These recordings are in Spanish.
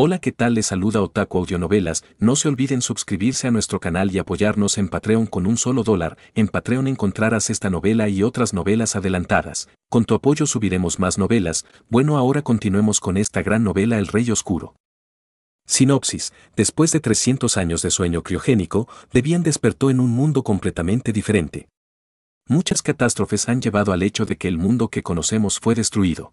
Hola, ¿qué tal? Les saluda Otaku Audionovelas. No se olviden suscribirse a nuestro canal y apoyarnos en Patreon con un solo dólar. En Patreon encontrarás esta novela y otras novelas adelantadas. Con tu apoyo subiremos más novelas. Bueno, ahora continuemos con esta gran novela El Rey Oscuro. Sinopsis. Después de 300 años de sueño criogénico, Debian despertó en un mundo completamente diferente. Muchas catástrofes han llevado al hecho de que el mundo que conocemos fue destruido.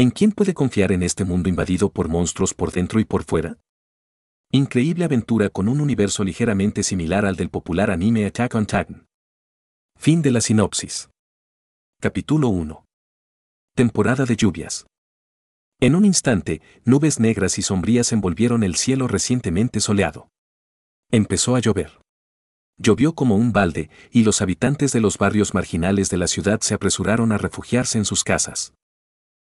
¿En quién puede confiar en este mundo invadido por monstruos por dentro y por fuera? Increíble aventura con un universo ligeramente similar al del popular anime Attack on Titan. Fin de la sinopsis. Capítulo 1. Temporada de lluvias. En un instante, nubes negras y sombrías envolvieron el cielo recientemente soleado. Empezó a llover. Llovió como un balde, y los habitantes de los barrios marginales de la ciudad se apresuraron a refugiarse en sus casas.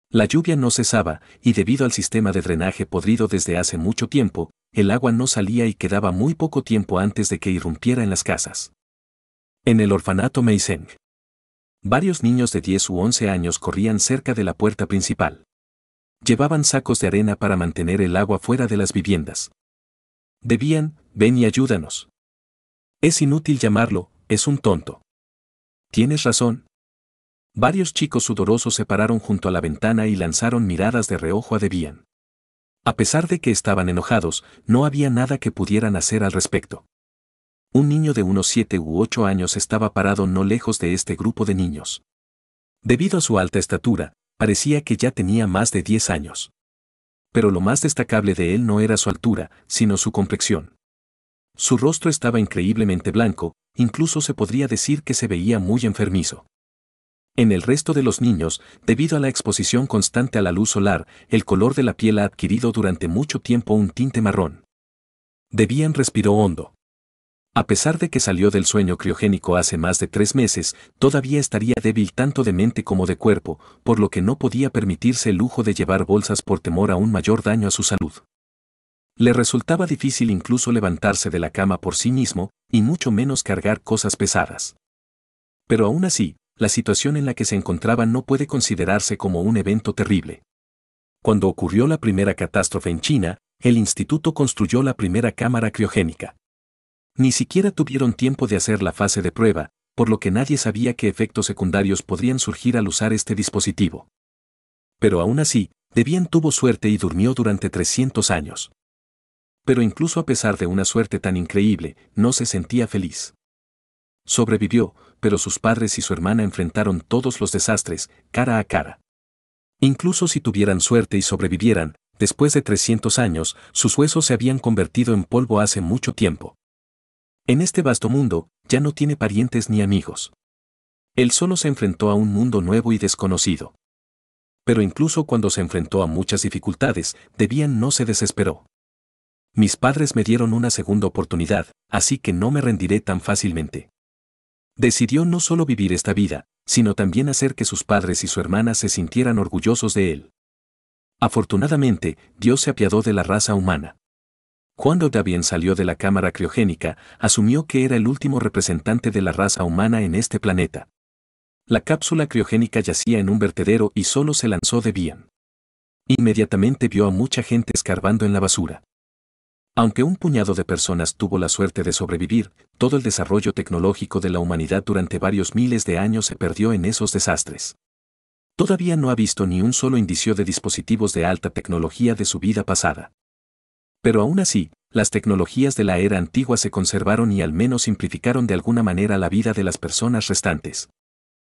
La lluvia no cesaba, y debido al sistema de drenaje podrido desde hace mucho tiempo, el agua no salía y quedaba muy poco tiempo antes de que irrumpiera en las casas. En el orfanato Meiseng. Varios niños de 10 u 11 años corrían cerca de la puerta principal. Llevaban sacos de arena para mantener el agua fuera de las viviendas. Debían, ven y ayúdanos. Es inútil llamarlo, es un tonto. Tienes razón, Varios chicos sudorosos se pararon junto a la ventana y lanzaron miradas de reojo a Debian. A pesar de que estaban enojados, no había nada que pudieran hacer al respecto. Un niño de unos siete u ocho años estaba parado no lejos de este grupo de niños. Debido a su alta estatura, parecía que ya tenía más de diez años. Pero lo más destacable de él no era su altura, sino su complexión. Su rostro estaba increíblemente blanco, incluso se podría decir que se veía muy enfermizo. En el resto de los niños, debido a la exposición constante a la luz solar, el color de la piel ha adquirido durante mucho tiempo un tinte marrón. Debían respiró hondo. A pesar de que salió del sueño criogénico hace más de tres meses, todavía estaría débil tanto de mente como de cuerpo, por lo que no podía permitirse el lujo de llevar bolsas por temor a un mayor daño a su salud. Le resultaba difícil incluso levantarse de la cama por sí mismo, y mucho menos cargar cosas pesadas. Pero aún así, la situación en la que se encontraba no puede considerarse como un evento terrible. Cuando ocurrió la primera catástrofe en China, el instituto construyó la primera cámara criogénica. Ni siquiera tuvieron tiempo de hacer la fase de prueba, por lo que nadie sabía qué efectos secundarios podrían surgir al usar este dispositivo. Pero aún así, Debian tuvo suerte y durmió durante 300 años. Pero incluso a pesar de una suerte tan increíble, no se sentía feliz. Sobrevivió, pero sus padres y su hermana enfrentaron todos los desastres, cara a cara. Incluso si tuvieran suerte y sobrevivieran, después de 300 años, sus huesos se habían convertido en polvo hace mucho tiempo. En este vasto mundo, ya no tiene parientes ni amigos. Él solo se enfrentó a un mundo nuevo y desconocido. Pero incluso cuando se enfrentó a muchas dificultades, Debian no se desesperó. Mis padres me dieron una segunda oportunidad, así que no me rendiré tan fácilmente. Decidió no solo vivir esta vida, sino también hacer que sus padres y su hermana se sintieran orgullosos de él. Afortunadamente, Dios se apiadó de la raza humana. Cuando Davien salió de la cámara criogénica, asumió que era el último representante de la raza humana en este planeta. La cápsula criogénica yacía en un vertedero y solo se lanzó de Bien. Inmediatamente vio a mucha gente escarbando en la basura. Aunque un puñado de personas tuvo la suerte de sobrevivir, todo el desarrollo tecnológico de la humanidad durante varios miles de años se perdió en esos desastres. Todavía no ha visto ni un solo indicio de dispositivos de alta tecnología de su vida pasada. Pero aún así, las tecnologías de la era antigua se conservaron y al menos simplificaron de alguna manera la vida de las personas restantes.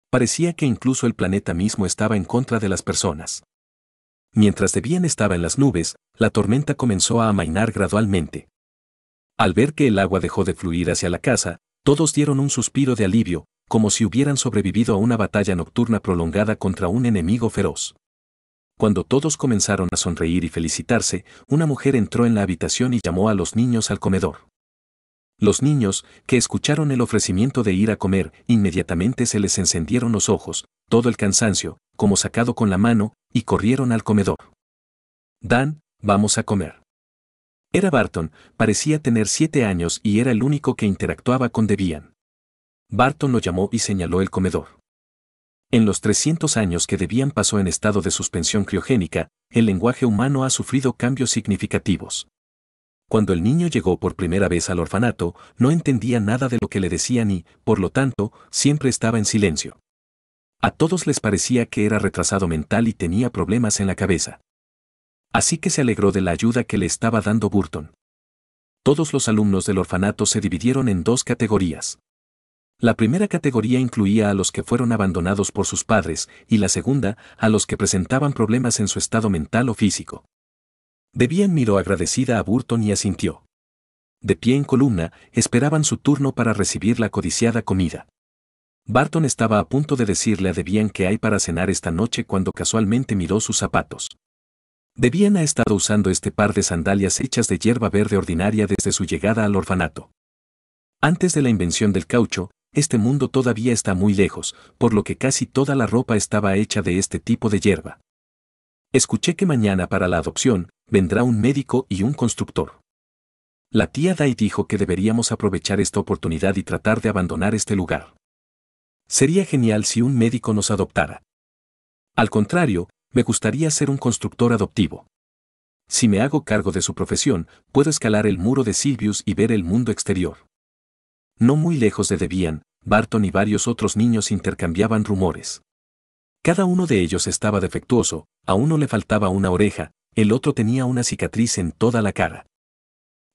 Parecía que incluso el planeta mismo estaba en contra de las personas. Mientras bien estaba en las nubes, la tormenta comenzó a amainar gradualmente. Al ver que el agua dejó de fluir hacia la casa, todos dieron un suspiro de alivio, como si hubieran sobrevivido a una batalla nocturna prolongada contra un enemigo feroz. Cuando todos comenzaron a sonreír y felicitarse, una mujer entró en la habitación y llamó a los niños al comedor. Los niños, que escucharon el ofrecimiento de ir a comer, inmediatamente se les encendieron los ojos, todo el cansancio, como sacado con la mano, y corrieron al comedor. Dan, vamos a comer. Era Barton, parecía tener siete años y era el único que interactuaba con Debian. Barton lo llamó y señaló el comedor. En los 300 años que Debian pasó en estado de suspensión criogénica, el lenguaje humano ha sufrido cambios significativos. Cuando el niño llegó por primera vez al orfanato, no entendía nada de lo que le decían y, por lo tanto, siempre estaba en silencio. A todos les parecía que era retrasado mental y tenía problemas en la cabeza. Así que se alegró de la ayuda que le estaba dando Burton. Todos los alumnos del orfanato se dividieron en dos categorías. La primera categoría incluía a los que fueron abandonados por sus padres y la segunda a los que presentaban problemas en su estado mental o físico. Debian miró agradecida a Burton y asintió. De pie en columna, esperaban su turno para recibir la codiciada comida. Barton estaba a punto de decirle a Debian que hay para cenar esta noche cuando casualmente miró sus zapatos. Debian ha estado usando este par de sandalias hechas de hierba verde ordinaria desde su llegada al orfanato. Antes de la invención del caucho, este mundo todavía está muy lejos, por lo que casi toda la ropa estaba hecha de este tipo de hierba. Escuché que mañana para la adopción vendrá un médico y un constructor. La tía Dai dijo que deberíamos aprovechar esta oportunidad y tratar de abandonar este lugar. Sería genial si un médico nos adoptara. Al contrario, me gustaría ser un constructor adoptivo. Si me hago cargo de su profesión, puedo escalar el muro de Silvius y ver el mundo exterior. No muy lejos de Debian, Barton y varios otros niños intercambiaban rumores. Cada uno de ellos estaba defectuoso, a uno le faltaba una oreja, el otro tenía una cicatriz en toda la cara.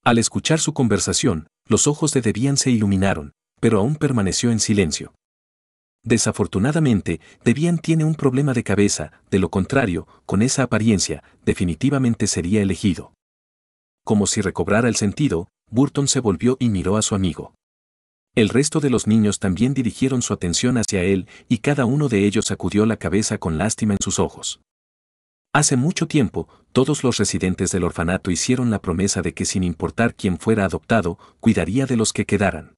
Al escuchar su conversación, los ojos de Debian se iluminaron, pero aún permaneció en silencio. Desafortunadamente, Debian tiene un problema de cabeza, de lo contrario, con esa apariencia, definitivamente sería elegido. Como si recobrara el sentido, Burton se volvió y miró a su amigo. El resto de los niños también dirigieron su atención hacia él y cada uno de ellos sacudió la cabeza con lástima en sus ojos. Hace mucho tiempo, todos los residentes del orfanato hicieron la promesa de que sin importar quién fuera adoptado, cuidaría de los que quedaran.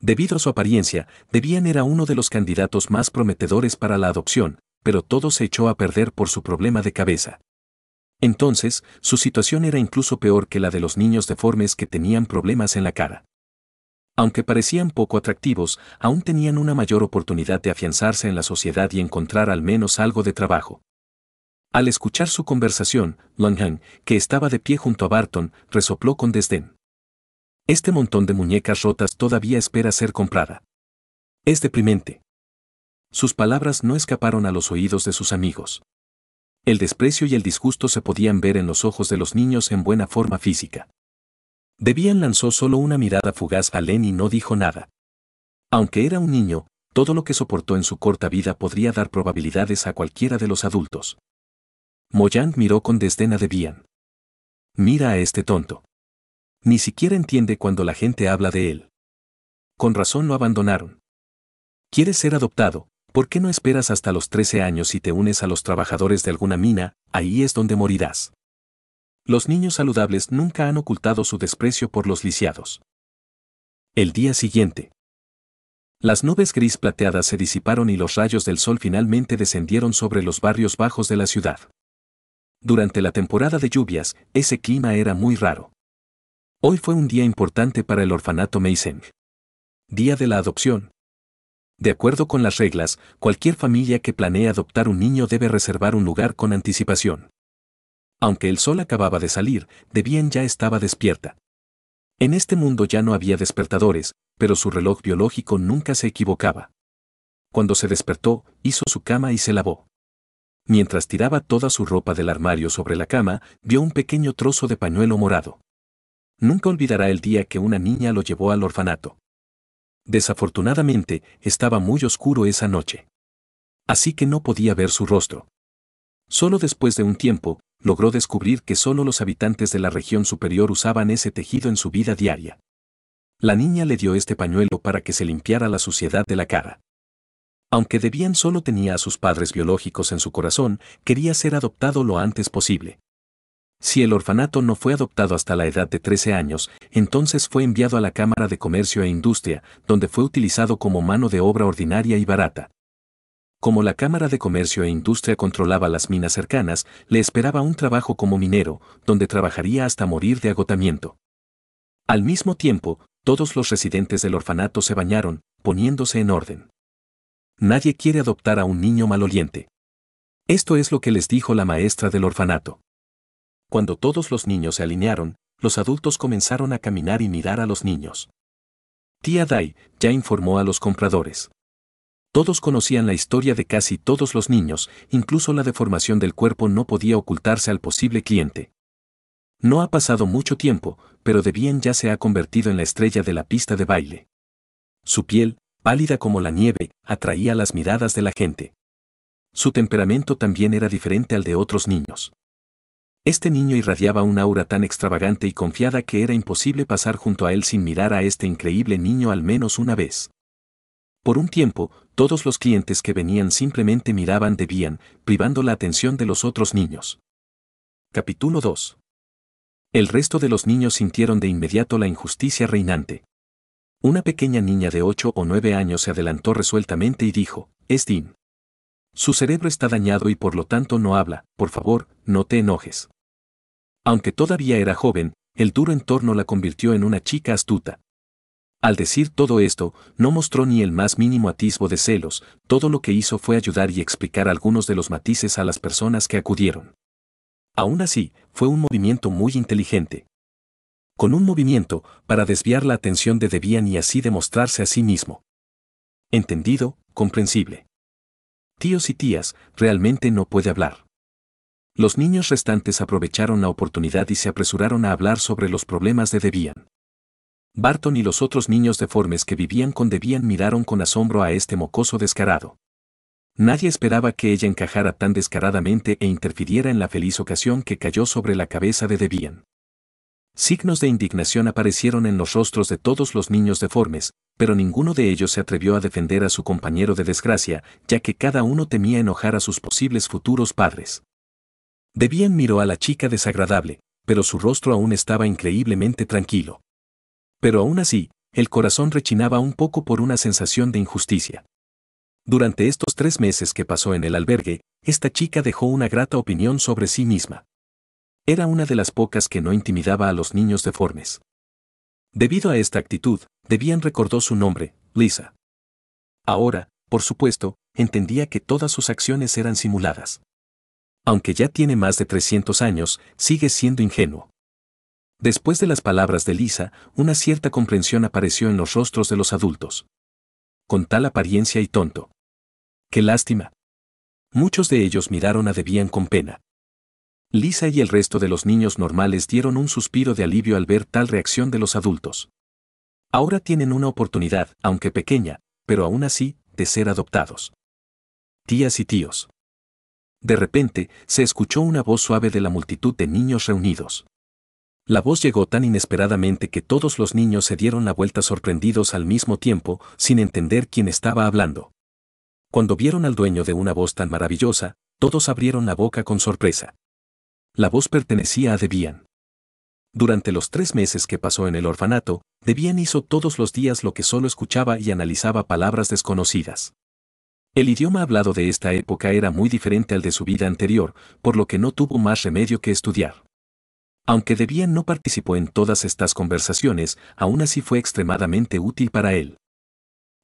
Debido a su apariencia, Debian era uno de los candidatos más prometedores para la adopción, pero todo se echó a perder por su problema de cabeza. Entonces, su situación era incluso peor que la de los niños deformes que tenían problemas en la cara. Aunque parecían poco atractivos, aún tenían una mayor oportunidad de afianzarse en la sociedad y encontrar al menos algo de trabajo. Al escuchar su conversación, Langham, que estaba de pie junto a Barton, resopló con desdén. Este montón de muñecas rotas todavía espera ser comprada. Es deprimente. Sus palabras no escaparon a los oídos de sus amigos. El desprecio y el disgusto se podían ver en los ojos de los niños en buena forma física. Debian lanzó solo una mirada fugaz a Len y no dijo nada. Aunque era un niño, todo lo que soportó en su corta vida podría dar probabilidades a cualquiera de los adultos. Moyant miró con desdén a Debian. Mira a este tonto. Ni siquiera entiende cuando la gente habla de él. Con razón lo abandonaron. ¿Quieres ser adoptado? ¿Por qué no esperas hasta los 13 años y te unes a los trabajadores de alguna mina? Ahí es donde morirás. Los niños saludables nunca han ocultado su desprecio por los lisiados. El día siguiente. Las nubes gris plateadas se disiparon y los rayos del sol finalmente descendieron sobre los barrios bajos de la ciudad. Durante la temporada de lluvias, ese clima era muy raro. Hoy fue un día importante para el orfanato Meiseng. Día de la adopción. De acuerdo con las reglas, cualquier familia que planee adoptar un niño debe reservar un lugar con anticipación. Aunque el sol acababa de salir, Debian ya estaba despierta. En este mundo ya no había despertadores, pero su reloj biológico nunca se equivocaba. Cuando se despertó, hizo su cama y se lavó. Mientras tiraba toda su ropa del armario sobre la cama, vio un pequeño trozo de pañuelo morado. Nunca olvidará el día que una niña lo llevó al orfanato. Desafortunadamente, estaba muy oscuro esa noche. Así que no podía ver su rostro. Solo después de un tiempo, logró descubrir que solo los habitantes de la región superior usaban ese tejido en su vida diaria. La niña le dio este pañuelo para que se limpiara la suciedad de la cara. Aunque Debian solo tenía a sus padres biológicos en su corazón, quería ser adoptado lo antes posible. Si el orfanato no fue adoptado hasta la edad de 13 años, entonces fue enviado a la Cámara de Comercio e Industria, donde fue utilizado como mano de obra ordinaria y barata. Como la Cámara de Comercio e Industria controlaba las minas cercanas, le esperaba un trabajo como minero, donde trabajaría hasta morir de agotamiento. Al mismo tiempo, todos los residentes del orfanato se bañaron, poniéndose en orden. Nadie quiere adoptar a un niño maloliente. Esto es lo que les dijo la maestra del orfanato. Cuando todos los niños se alinearon, los adultos comenzaron a caminar y mirar a los niños. Tía Dai ya informó a los compradores. Todos conocían la historia de casi todos los niños, incluso la deformación del cuerpo no podía ocultarse al posible cliente. No ha pasado mucho tiempo, pero de bien ya se ha convertido en la estrella de la pista de baile. Su piel, pálida como la nieve, atraía las miradas de la gente. Su temperamento también era diferente al de otros niños. Este niño irradiaba un aura tan extravagante y confiada que era imposible pasar junto a él sin mirar a este increíble niño al menos una vez. Por un tiempo, todos los clientes que venían simplemente miraban de bien, privando la atención de los otros niños. Capítulo 2. El resto de los niños sintieron de inmediato la injusticia reinante. Una pequeña niña de 8 o 9 años se adelantó resueltamente y dijo, es Dean. Su cerebro está dañado y por lo tanto no habla, por favor, no te enojes. Aunque todavía era joven, el duro entorno la convirtió en una chica astuta. Al decir todo esto, no mostró ni el más mínimo atisbo de celos, todo lo que hizo fue ayudar y explicar algunos de los matices a las personas que acudieron. Aún así, fue un movimiento muy inteligente. Con un movimiento, para desviar la atención de Debian y así demostrarse a sí mismo. Entendido, comprensible. Tíos y tías, realmente no puede hablar. Los niños restantes aprovecharon la oportunidad y se apresuraron a hablar sobre los problemas de Debian. Barton y los otros niños deformes que vivían con Debian miraron con asombro a este mocoso descarado. Nadie esperaba que ella encajara tan descaradamente e interfiriera en la feliz ocasión que cayó sobre la cabeza de Debian. Signos de indignación aparecieron en los rostros de todos los niños deformes, pero ninguno de ellos se atrevió a defender a su compañero de desgracia, ya que cada uno temía enojar a sus posibles futuros padres. Debian miró a la chica desagradable, pero su rostro aún estaba increíblemente tranquilo. Pero aún así, el corazón rechinaba un poco por una sensación de injusticia. Durante estos tres meses que pasó en el albergue, esta chica dejó una grata opinión sobre sí misma. Era una de las pocas que no intimidaba a los niños deformes. Debido a esta actitud, Debian recordó su nombre, Lisa. Ahora, por supuesto, entendía que todas sus acciones eran simuladas aunque ya tiene más de 300 años, sigue siendo ingenuo. Después de las palabras de Lisa, una cierta comprensión apareció en los rostros de los adultos. Con tal apariencia y tonto. ¡Qué lástima! Muchos de ellos miraron a Debian con pena. Lisa y el resto de los niños normales dieron un suspiro de alivio al ver tal reacción de los adultos. Ahora tienen una oportunidad, aunque pequeña, pero aún así, de ser adoptados. Tías y tíos. De repente, se escuchó una voz suave de la multitud de niños reunidos. La voz llegó tan inesperadamente que todos los niños se dieron la vuelta sorprendidos al mismo tiempo, sin entender quién estaba hablando. Cuando vieron al dueño de una voz tan maravillosa, todos abrieron la boca con sorpresa. La voz pertenecía a Debian. Durante los tres meses que pasó en el orfanato, Debian hizo todos los días lo que solo escuchaba y analizaba palabras desconocidas. El idioma hablado de esta época era muy diferente al de su vida anterior, por lo que no tuvo más remedio que estudiar. Aunque Debian no participó en todas estas conversaciones, aún así fue extremadamente útil para él.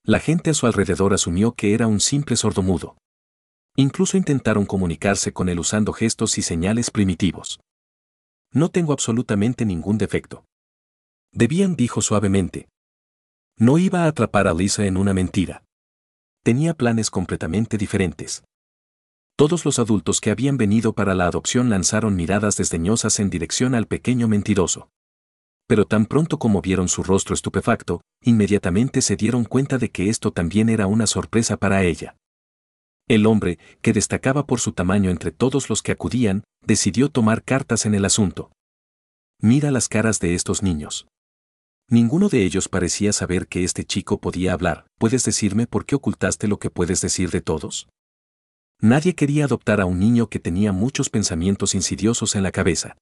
La gente a su alrededor asumió que era un simple sordomudo. Incluso intentaron comunicarse con él usando gestos y señales primitivos. No tengo absolutamente ningún defecto. Debian dijo suavemente. No iba a atrapar a Lisa en una mentira tenía planes completamente diferentes. Todos los adultos que habían venido para la adopción lanzaron miradas desdeñosas en dirección al pequeño mentiroso. Pero tan pronto como vieron su rostro estupefacto, inmediatamente se dieron cuenta de que esto también era una sorpresa para ella. El hombre, que destacaba por su tamaño entre todos los que acudían, decidió tomar cartas en el asunto. Mira las caras de estos niños. Ninguno de ellos parecía saber que este chico podía hablar. ¿Puedes decirme por qué ocultaste lo que puedes decir de todos? Nadie quería adoptar a un niño que tenía muchos pensamientos insidiosos en la cabeza.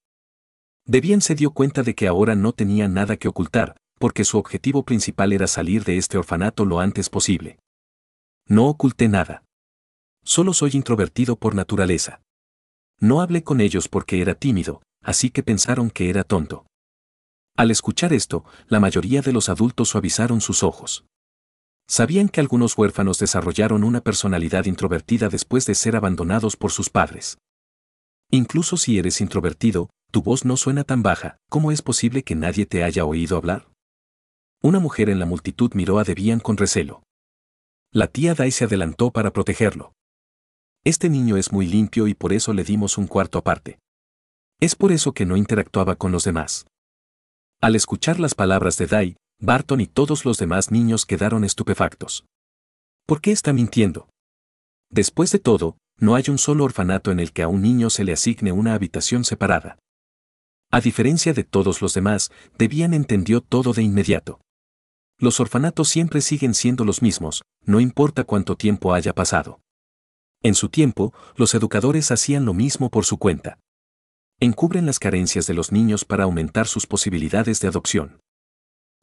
bien se dio cuenta de que ahora no tenía nada que ocultar, porque su objetivo principal era salir de este orfanato lo antes posible. No oculté nada. Solo soy introvertido por naturaleza. No hablé con ellos porque era tímido, así que pensaron que era tonto. Al escuchar esto, la mayoría de los adultos suavizaron sus ojos. Sabían que algunos huérfanos desarrollaron una personalidad introvertida después de ser abandonados por sus padres. Incluso si eres introvertido, tu voz no suena tan baja, ¿cómo es posible que nadie te haya oído hablar? Una mujer en la multitud miró a Debian con recelo. La tía Dai se adelantó para protegerlo. Este niño es muy limpio y por eso le dimos un cuarto aparte. Es por eso que no interactuaba con los demás. Al escuchar las palabras de Dai, Barton y todos los demás niños quedaron estupefactos. ¿Por qué está mintiendo? Después de todo, no hay un solo orfanato en el que a un niño se le asigne una habitación separada. A diferencia de todos los demás, Debian entendió todo de inmediato. Los orfanatos siempre siguen siendo los mismos, no importa cuánto tiempo haya pasado. En su tiempo, los educadores hacían lo mismo por su cuenta encubren las carencias de los niños para aumentar sus posibilidades de adopción.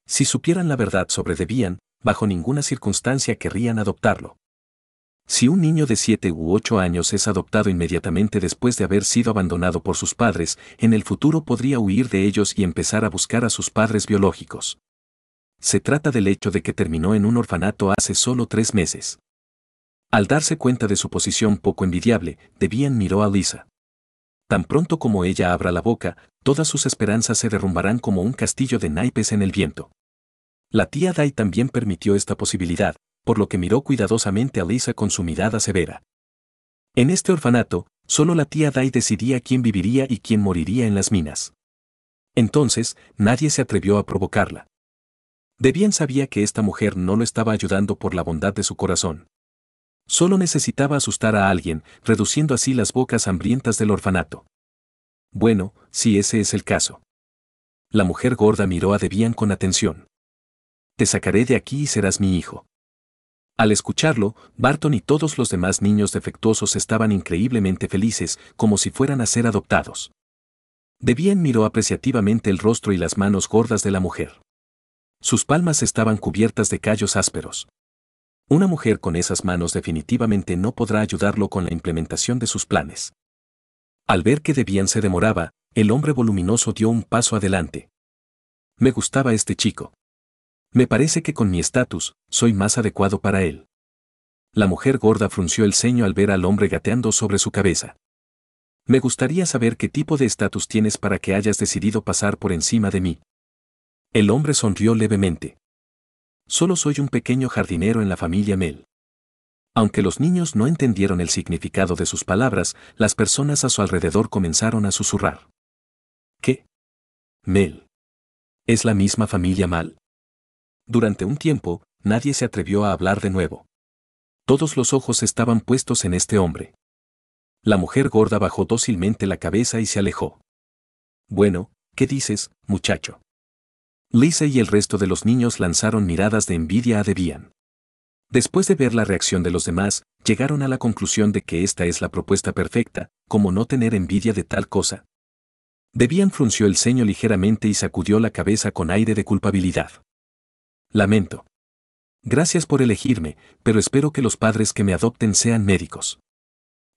Si supieran la verdad sobre Debian, bajo ninguna circunstancia querrían adoptarlo. Si un niño de 7 u 8 años es adoptado inmediatamente después de haber sido abandonado por sus padres, en el futuro podría huir de ellos y empezar a buscar a sus padres biológicos. Se trata del hecho de que terminó en un orfanato hace solo tres meses. Al darse cuenta de su posición poco envidiable, Debian miró a Lisa. Tan pronto como ella abra la boca, todas sus esperanzas se derrumbarán como un castillo de naipes en el viento. La tía Dai también permitió esta posibilidad, por lo que miró cuidadosamente a Lisa con su mirada severa. En este orfanato, solo la tía Dai decidía quién viviría y quién moriría en las minas. Entonces, nadie se atrevió a provocarla. De bien sabía que esta mujer no lo estaba ayudando por la bondad de su corazón. Solo necesitaba asustar a alguien, reduciendo así las bocas hambrientas del orfanato. Bueno, si ese es el caso. La mujer gorda miró a Debian con atención. Te sacaré de aquí y serás mi hijo. Al escucharlo, Barton y todos los demás niños defectuosos estaban increíblemente felices, como si fueran a ser adoptados. Debian miró apreciativamente el rostro y las manos gordas de la mujer. Sus palmas estaban cubiertas de callos ásperos. Una mujer con esas manos definitivamente no podrá ayudarlo con la implementación de sus planes. Al ver que Debian se demoraba, el hombre voluminoso dio un paso adelante. Me gustaba este chico. Me parece que con mi estatus, soy más adecuado para él. La mujer gorda frunció el ceño al ver al hombre gateando sobre su cabeza. Me gustaría saber qué tipo de estatus tienes para que hayas decidido pasar por encima de mí. El hombre sonrió levemente. Solo soy un pequeño jardinero en la familia Mel. Aunque los niños no entendieron el significado de sus palabras, las personas a su alrededor comenzaron a susurrar. ¿Qué? Mel. ¿Es la misma familia Mal? Durante un tiempo, nadie se atrevió a hablar de nuevo. Todos los ojos estaban puestos en este hombre. La mujer gorda bajó dócilmente la cabeza y se alejó. Bueno, ¿qué dices, muchacho? Lisa y el resto de los niños lanzaron miradas de envidia a Debian. Después de ver la reacción de los demás, llegaron a la conclusión de que esta es la propuesta perfecta, como no tener envidia de tal cosa. Debian frunció el ceño ligeramente y sacudió la cabeza con aire de culpabilidad. Lamento. Gracias por elegirme, pero espero que los padres que me adopten sean médicos.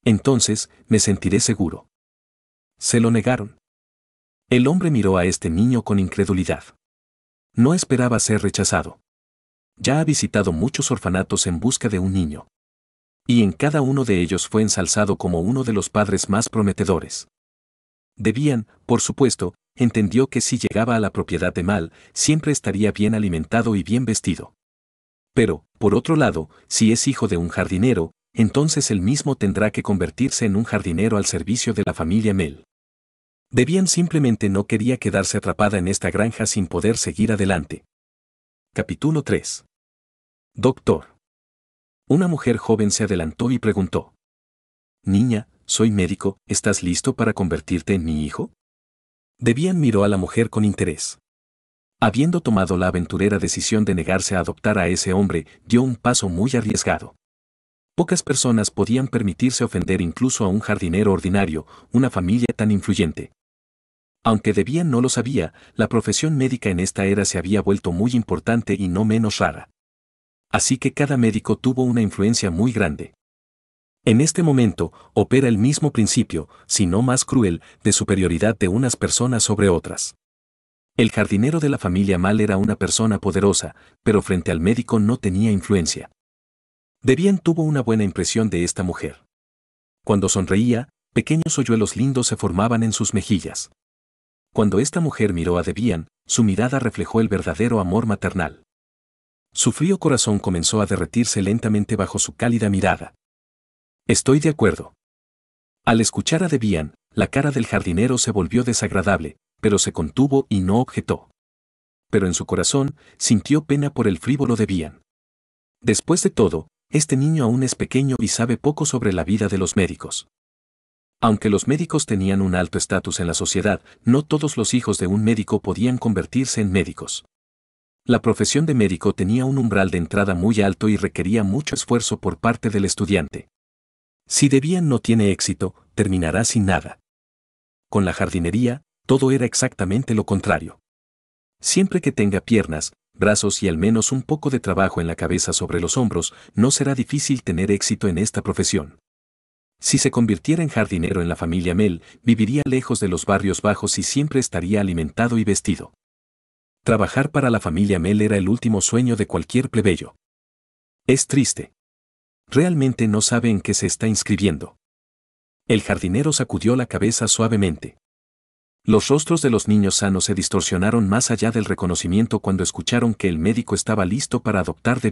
Entonces, me sentiré seguro. Se lo negaron. El hombre miró a este niño con incredulidad. No esperaba ser rechazado. Ya ha visitado muchos orfanatos en busca de un niño. Y en cada uno de ellos fue ensalzado como uno de los padres más prometedores. Debían, por supuesto, entendió que si llegaba a la propiedad de Mal, siempre estaría bien alimentado y bien vestido. Pero, por otro lado, si es hijo de un jardinero, entonces él mismo tendrá que convertirse en un jardinero al servicio de la familia Mel. Debian simplemente no quería quedarse atrapada en esta granja sin poder seguir adelante. Capítulo 3. Doctor. Una mujer joven se adelantó y preguntó. Niña, soy médico, ¿estás listo para convertirte en mi hijo? Debian miró a la mujer con interés. Habiendo tomado la aventurera decisión de negarse a adoptar a ese hombre, dio un paso muy arriesgado. Pocas personas podían permitirse ofender incluso a un jardinero ordinario, una familia tan influyente. Aunque Debian no lo sabía, la profesión médica en esta era se había vuelto muy importante y no menos rara. Así que cada médico tuvo una influencia muy grande. En este momento, opera el mismo principio, si no más cruel, de superioridad de unas personas sobre otras. El jardinero de la familia Mal era una persona poderosa, pero frente al médico no tenía influencia. Debian tuvo una buena impresión de esta mujer. Cuando sonreía, pequeños hoyuelos lindos se formaban en sus mejillas. Cuando esta mujer miró a Devian, su mirada reflejó el verdadero amor maternal. Su frío corazón comenzó a derretirse lentamente bajo su cálida mirada. Estoy de acuerdo. Al escuchar a Devian, la cara del jardinero se volvió desagradable, pero se contuvo y no objetó. Pero en su corazón, sintió pena por el frívolo Devian. Después de todo, este niño aún es pequeño y sabe poco sobre la vida de los médicos. Aunque los médicos tenían un alto estatus en la sociedad, no todos los hijos de un médico podían convertirse en médicos. La profesión de médico tenía un umbral de entrada muy alto y requería mucho esfuerzo por parte del estudiante. Si debían no tiene éxito, terminará sin nada. Con la jardinería, todo era exactamente lo contrario. Siempre que tenga piernas, brazos y al menos un poco de trabajo en la cabeza sobre los hombros, no será difícil tener éxito en esta profesión. Si se convirtiera en jardinero en la familia Mel, viviría lejos de los barrios bajos y siempre estaría alimentado y vestido. Trabajar para la familia Mel era el último sueño de cualquier plebeyo. Es triste. Realmente no sabe en qué se está inscribiendo. El jardinero sacudió la cabeza suavemente. Los rostros de los niños sanos se distorsionaron más allá del reconocimiento cuando escucharon que el médico estaba listo para adoptar de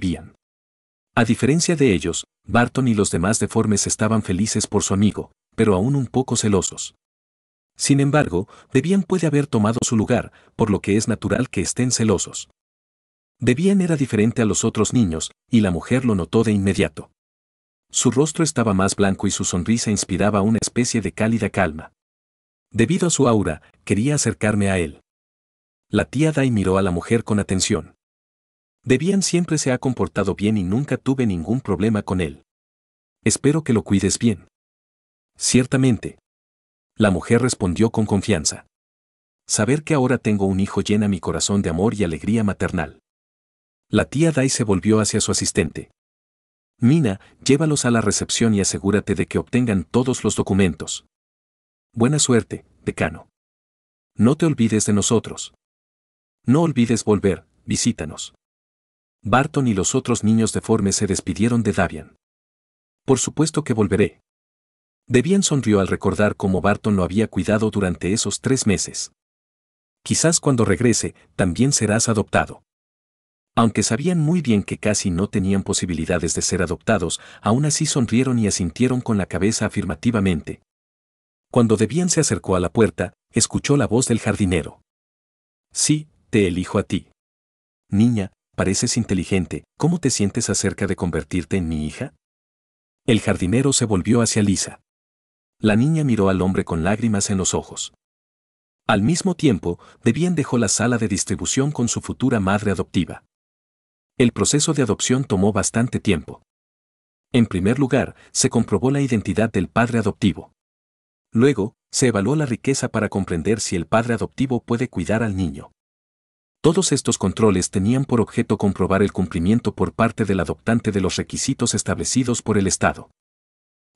a diferencia de ellos, Barton y los demás deformes estaban felices por su amigo, pero aún un poco celosos. Sin embargo, Debian puede haber tomado su lugar, por lo que es natural que estén celosos. Debian era diferente a los otros niños, y la mujer lo notó de inmediato. Su rostro estaba más blanco y su sonrisa inspiraba una especie de cálida calma. Debido a su aura, quería acercarme a él. La tía Dai miró a la mujer con atención. Debian siempre se ha comportado bien y nunca tuve ningún problema con él. Espero que lo cuides bien. Ciertamente. La mujer respondió con confianza. Saber que ahora tengo un hijo llena mi corazón de amor y alegría maternal. La tía Dai se volvió hacia su asistente. Mina, llévalos a la recepción y asegúrate de que obtengan todos los documentos. Buena suerte, decano. No te olvides de nosotros. No olvides volver, visítanos. Barton y los otros niños deformes se despidieron de Davian. Por supuesto que volveré. Debian sonrió al recordar cómo Barton lo había cuidado durante esos tres meses. Quizás cuando regrese, también serás adoptado. Aunque sabían muy bien que casi no tenían posibilidades de ser adoptados, aún así sonrieron y asintieron con la cabeza afirmativamente. Cuando Debian se acercó a la puerta, escuchó la voz del jardinero. Sí, te elijo a ti. Niña, pareces inteligente, ¿cómo te sientes acerca de convertirte en mi hija? El jardinero se volvió hacia Lisa. La niña miró al hombre con lágrimas en los ojos. Al mismo tiempo, Debian dejó la sala de distribución con su futura madre adoptiva. El proceso de adopción tomó bastante tiempo. En primer lugar, se comprobó la identidad del padre adoptivo. Luego, se evaluó la riqueza para comprender si el padre adoptivo puede cuidar al niño. Todos estos controles tenían por objeto comprobar el cumplimiento por parte del adoptante de los requisitos establecidos por el Estado.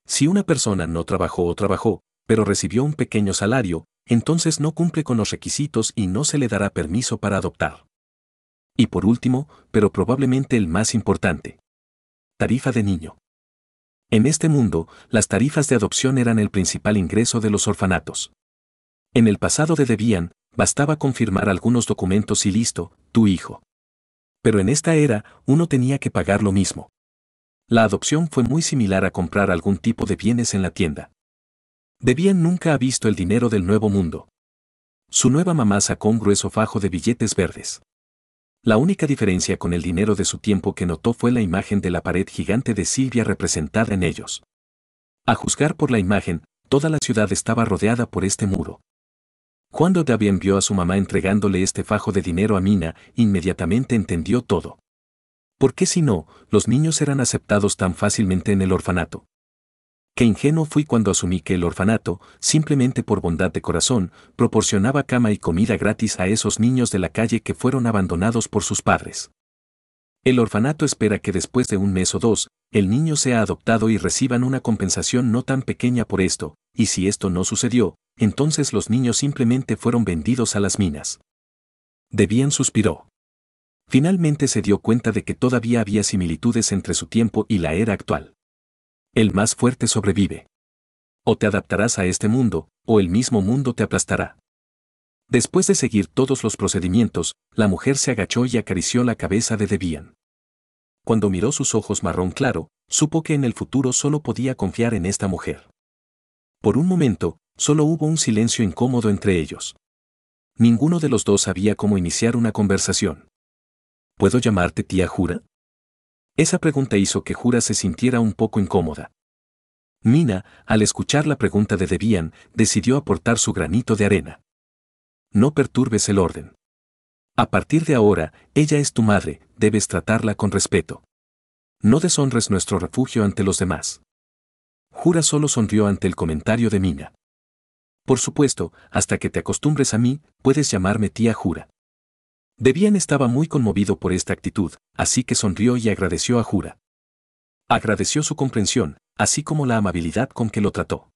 Si una persona no trabajó o trabajó, pero recibió un pequeño salario, entonces no cumple con los requisitos y no se le dará permiso para adoptar. Y por último, pero probablemente el más importante. Tarifa de niño. En este mundo, las tarifas de adopción eran el principal ingreso de los orfanatos. En el pasado de debían, Bastaba confirmar algunos documentos y listo, tu hijo. Pero en esta era, uno tenía que pagar lo mismo. La adopción fue muy similar a comprar algún tipo de bienes en la tienda. Debian nunca ha visto el dinero del nuevo mundo. Su nueva mamá sacó un grueso fajo de billetes verdes. La única diferencia con el dinero de su tiempo que notó fue la imagen de la pared gigante de Silvia representada en ellos. A juzgar por la imagen, toda la ciudad estaba rodeada por este muro. Cuando David vio a su mamá entregándole este fajo de dinero a Mina, inmediatamente entendió todo. ¿Por qué si no, los niños eran aceptados tan fácilmente en el orfanato? Qué ingenuo fui cuando asumí que el orfanato, simplemente por bondad de corazón, proporcionaba cama y comida gratis a esos niños de la calle que fueron abandonados por sus padres. El orfanato espera que después de un mes o dos, el niño sea adoptado y reciban una compensación no tan pequeña por esto, y si esto no sucedió, entonces los niños simplemente fueron vendidos a las minas. Debian suspiró. Finalmente se dio cuenta de que todavía había similitudes entre su tiempo y la era actual. El más fuerte sobrevive. O te adaptarás a este mundo, o el mismo mundo te aplastará. Después de seguir todos los procedimientos, la mujer se agachó y acarició la cabeza de Debian. Cuando miró sus ojos marrón claro, supo que en el futuro solo podía confiar en esta mujer. Por un momento, Solo hubo un silencio incómodo entre ellos. Ninguno de los dos sabía cómo iniciar una conversación. ¿Puedo llamarte tía Jura? Esa pregunta hizo que Jura se sintiera un poco incómoda. Mina, al escuchar la pregunta de Debian, decidió aportar su granito de arena. No perturbes el orden. A partir de ahora, ella es tu madre, debes tratarla con respeto. No deshonres nuestro refugio ante los demás. Jura solo sonrió ante el comentario de Mina. Por supuesto, hasta que te acostumbres a mí, puedes llamarme tía Jura. Debian estaba muy conmovido por esta actitud, así que sonrió y agradeció a Jura. Agradeció su comprensión, así como la amabilidad con que lo trató.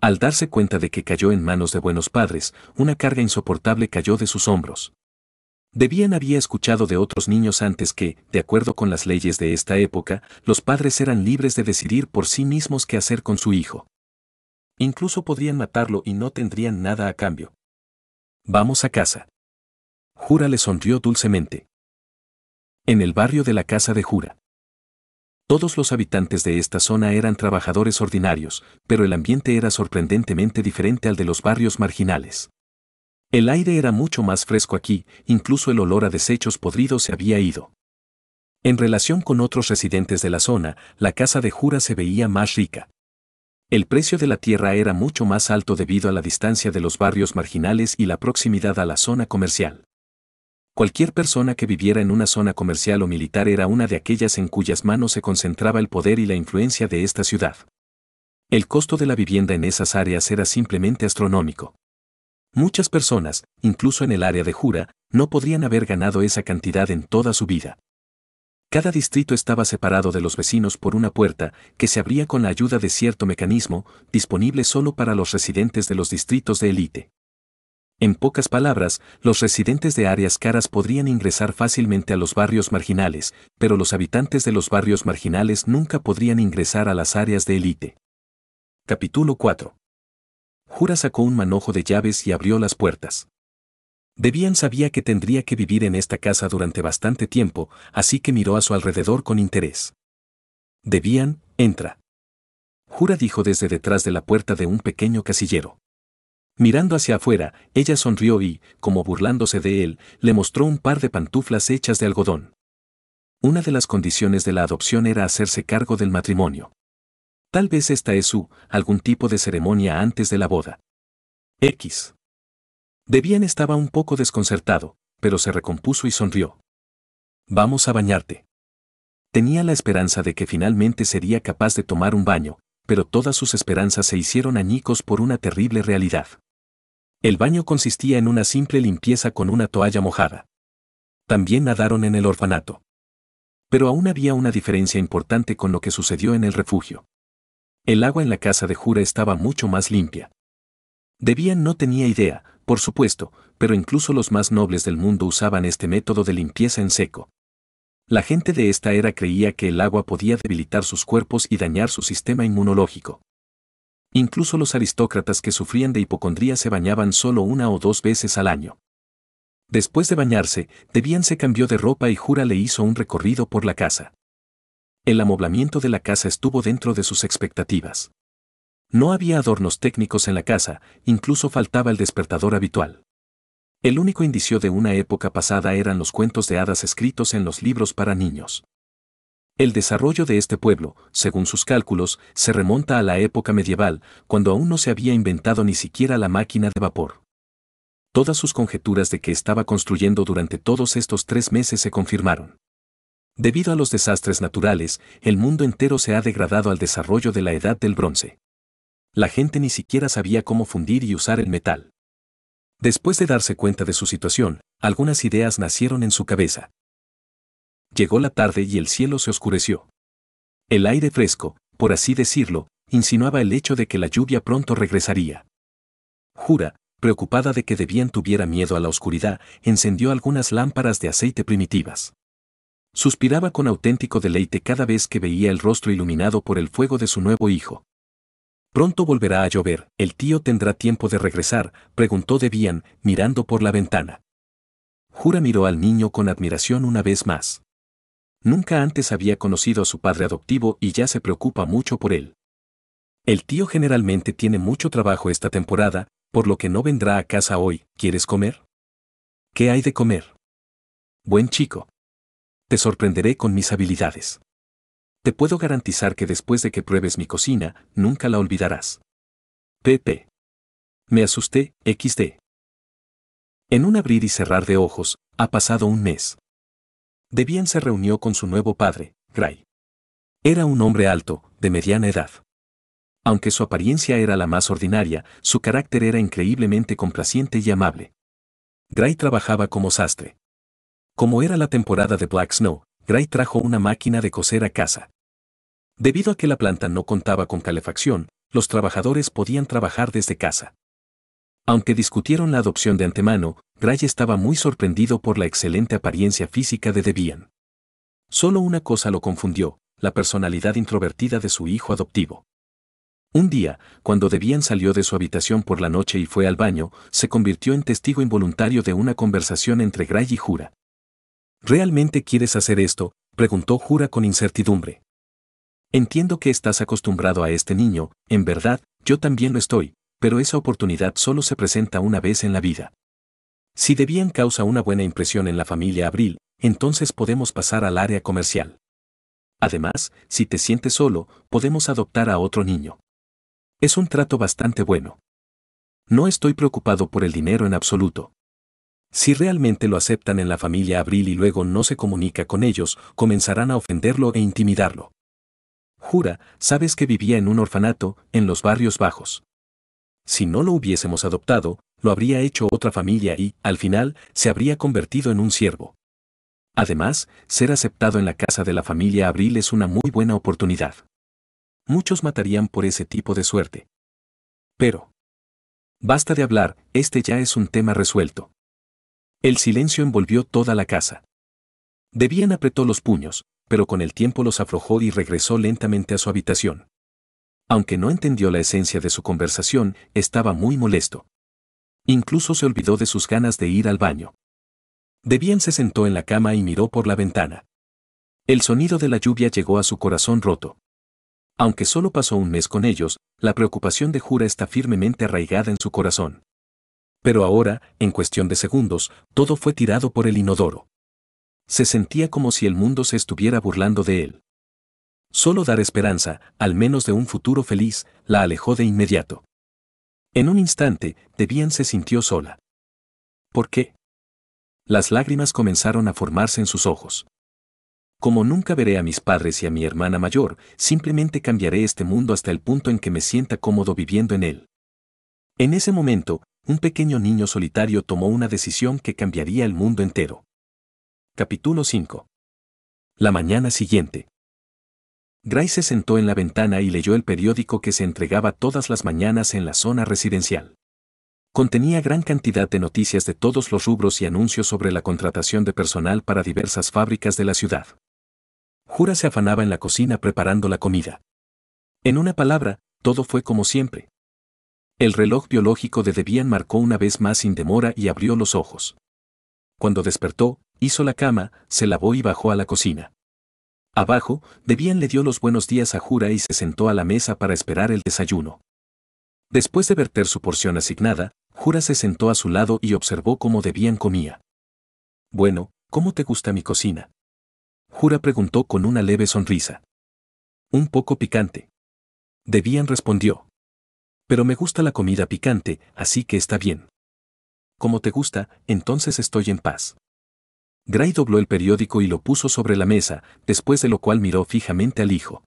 Al darse cuenta de que cayó en manos de buenos padres, una carga insoportable cayó de sus hombros. Debian había escuchado de otros niños antes que, de acuerdo con las leyes de esta época, los padres eran libres de decidir por sí mismos qué hacer con su hijo. Incluso podrían matarlo y no tendrían nada a cambio. Vamos a casa. Jura le sonrió dulcemente. En el barrio de la casa de Jura. Todos los habitantes de esta zona eran trabajadores ordinarios, pero el ambiente era sorprendentemente diferente al de los barrios marginales. El aire era mucho más fresco aquí, incluso el olor a desechos podridos se había ido. En relación con otros residentes de la zona, la casa de Jura se veía más rica. El precio de la tierra era mucho más alto debido a la distancia de los barrios marginales y la proximidad a la zona comercial. Cualquier persona que viviera en una zona comercial o militar era una de aquellas en cuyas manos se concentraba el poder y la influencia de esta ciudad. El costo de la vivienda en esas áreas era simplemente astronómico. Muchas personas, incluso en el área de Jura, no podrían haber ganado esa cantidad en toda su vida. Cada distrito estaba separado de los vecinos por una puerta que se abría con la ayuda de cierto mecanismo disponible solo para los residentes de los distritos de élite. En pocas palabras, los residentes de áreas caras podrían ingresar fácilmente a los barrios marginales, pero los habitantes de los barrios marginales nunca podrían ingresar a las áreas de élite. Capítulo 4. Jura sacó un manojo de llaves y abrió las puertas. Debian sabía que tendría que vivir en esta casa durante bastante tiempo, así que miró a su alrededor con interés. Debian, entra. Jura dijo desde detrás de la puerta de un pequeño casillero. Mirando hacia afuera, ella sonrió y, como burlándose de él, le mostró un par de pantuflas hechas de algodón. Una de las condiciones de la adopción era hacerse cargo del matrimonio. Tal vez esta es su, algún tipo de ceremonia antes de la boda. X. Debian estaba un poco desconcertado, pero se recompuso y sonrió. Vamos a bañarte. Tenía la esperanza de que finalmente sería capaz de tomar un baño, pero todas sus esperanzas se hicieron añicos por una terrible realidad. El baño consistía en una simple limpieza con una toalla mojada. También nadaron en el orfanato. Pero aún había una diferencia importante con lo que sucedió en el refugio. El agua en la casa de Jura estaba mucho más limpia. Debian no tenía idea, por supuesto, pero incluso los más nobles del mundo usaban este método de limpieza en seco. La gente de esta era creía que el agua podía debilitar sus cuerpos y dañar su sistema inmunológico. Incluso los aristócratas que sufrían de hipocondría se bañaban solo una o dos veces al año. Después de bañarse, Debian se cambió de ropa y Jura le hizo un recorrido por la casa. El amoblamiento de la casa estuvo dentro de sus expectativas. No había adornos técnicos en la casa, incluso faltaba el despertador habitual. El único indicio de una época pasada eran los cuentos de hadas escritos en los libros para niños. El desarrollo de este pueblo, según sus cálculos, se remonta a la época medieval, cuando aún no se había inventado ni siquiera la máquina de vapor. Todas sus conjeturas de que estaba construyendo durante todos estos tres meses se confirmaron. Debido a los desastres naturales, el mundo entero se ha degradado al desarrollo de la Edad del Bronce la gente ni siquiera sabía cómo fundir y usar el metal. Después de darse cuenta de su situación, algunas ideas nacieron en su cabeza. Llegó la tarde y el cielo se oscureció. El aire fresco, por así decirlo, insinuaba el hecho de que la lluvia pronto regresaría. Jura, preocupada de que debían tuviera miedo a la oscuridad, encendió algunas lámparas de aceite primitivas. Suspiraba con auténtico deleite cada vez que veía el rostro iluminado por el fuego de su nuevo hijo. Pronto volverá a llover, el tío tendrá tiempo de regresar, preguntó Debian, mirando por la ventana. Jura miró al niño con admiración una vez más. Nunca antes había conocido a su padre adoptivo y ya se preocupa mucho por él. El tío generalmente tiene mucho trabajo esta temporada, por lo que no vendrá a casa hoy. ¿Quieres comer? ¿Qué hay de comer? Buen chico. Te sorprenderé con mis habilidades. Te puedo garantizar que después de que pruebes mi cocina, nunca la olvidarás. Pepe. Me asusté, XD. En un abrir y cerrar de ojos, ha pasado un mes. Debian se reunió con su nuevo padre, Gray. Era un hombre alto, de mediana edad. Aunque su apariencia era la más ordinaria, su carácter era increíblemente complaciente y amable. Gray trabajaba como sastre. Como era la temporada de Black Snow, Gray trajo una máquina de coser a casa. Debido a que la planta no contaba con calefacción, los trabajadores podían trabajar desde casa. Aunque discutieron la adopción de antemano, Gray estaba muy sorprendido por la excelente apariencia física de Debian. Solo una cosa lo confundió, la personalidad introvertida de su hijo adoptivo. Un día, cuando Debian salió de su habitación por la noche y fue al baño, se convirtió en testigo involuntario de una conversación entre Gray y Jura. ¿Realmente quieres hacer esto? preguntó Jura con incertidumbre. Entiendo que estás acostumbrado a este niño, en verdad, yo también lo estoy, pero esa oportunidad solo se presenta una vez en la vida. Si debían causa una buena impresión en la familia Abril, entonces podemos pasar al área comercial. Además, si te sientes solo, podemos adoptar a otro niño. Es un trato bastante bueno. No estoy preocupado por el dinero en absoluto. Si realmente lo aceptan en la familia Abril y luego no se comunica con ellos, comenzarán a ofenderlo e intimidarlo. Jura, sabes que vivía en un orfanato, en los barrios bajos. Si no lo hubiésemos adoptado, lo habría hecho otra familia y, al final, se habría convertido en un siervo. Además, ser aceptado en la casa de la familia Abril es una muy buena oportunidad. Muchos matarían por ese tipo de suerte. Pero... Basta de hablar, este ya es un tema resuelto. El silencio envolvió toda la casa. Debian apretó los puños, pero con el tiempo los aflojó y regresó lentamente a su habitación. Aunque no entendió la esencia de su conversación, estaba muy molesto. Incluso se olvidó de sus ganas de ir al baño. Debian se sentó en la cama y miró por la ventana. El sonido de la lluvia llegó a su corazón roto. Aunque solo pasó un mes con ellos, la preocupación de Jura está firmemente arraigada en su corazón. Pero ahora, en cuestión de segundos, todo fue tirado por el inodoro. Se sentía como si el mundo se estuviera burlando de él. Solo dar esperanza, al menos de un futuro feliz, la alejó de inmediato. En un instante, Debian se sintió sola. ¿Por qué? Las lágrimas comenzaron a formarse en sus ojos. Como nunca veré a mis padres y a mi hermana mayor, simplemente cambiaré este mundo hasta el punto en que me sienta cómodo viviendo en él. En ese momento, un pequeño niño solitario tomó una decisión que cambiaría el mundo entero. Capítulo 5. La mañana siguiente. Gray se sentó en la ventana y leyó el periódico que se entregaba todas las mañanas en la zona residencial. Contenía gran cantidad de noticias de todos los rubros y anuncios sobre la contratación de personal para diversas fábricas de la ciudad. Jura se afanaba en la cocina preparando la comida. En una palabra, todo fue como siempre. El reloj biológico de Debian marcó una vez más sin demora y abrió los ojos. Cuando despertó, hizo la cama, se lavó y bajó a la cocina. Abajo, Debian le dio los buenos días a Jura y se sentó a la mesa para esperar el desayuno. Después de verter su porción asignada, Jura se sentó a su lado y observó cómo Debian comía. Bueno, ¿cómo te gusta mi cocina? Jura preguntó con una leve sonrisa. Un poco picante. Debian respondió. Pero me gusta la comida picante, así que está bien. Como te gusta, entonces estoy en paz. Gray dobló el periódico y lo puso sobre la mesa, después de lo cual miró fijamente al hijo.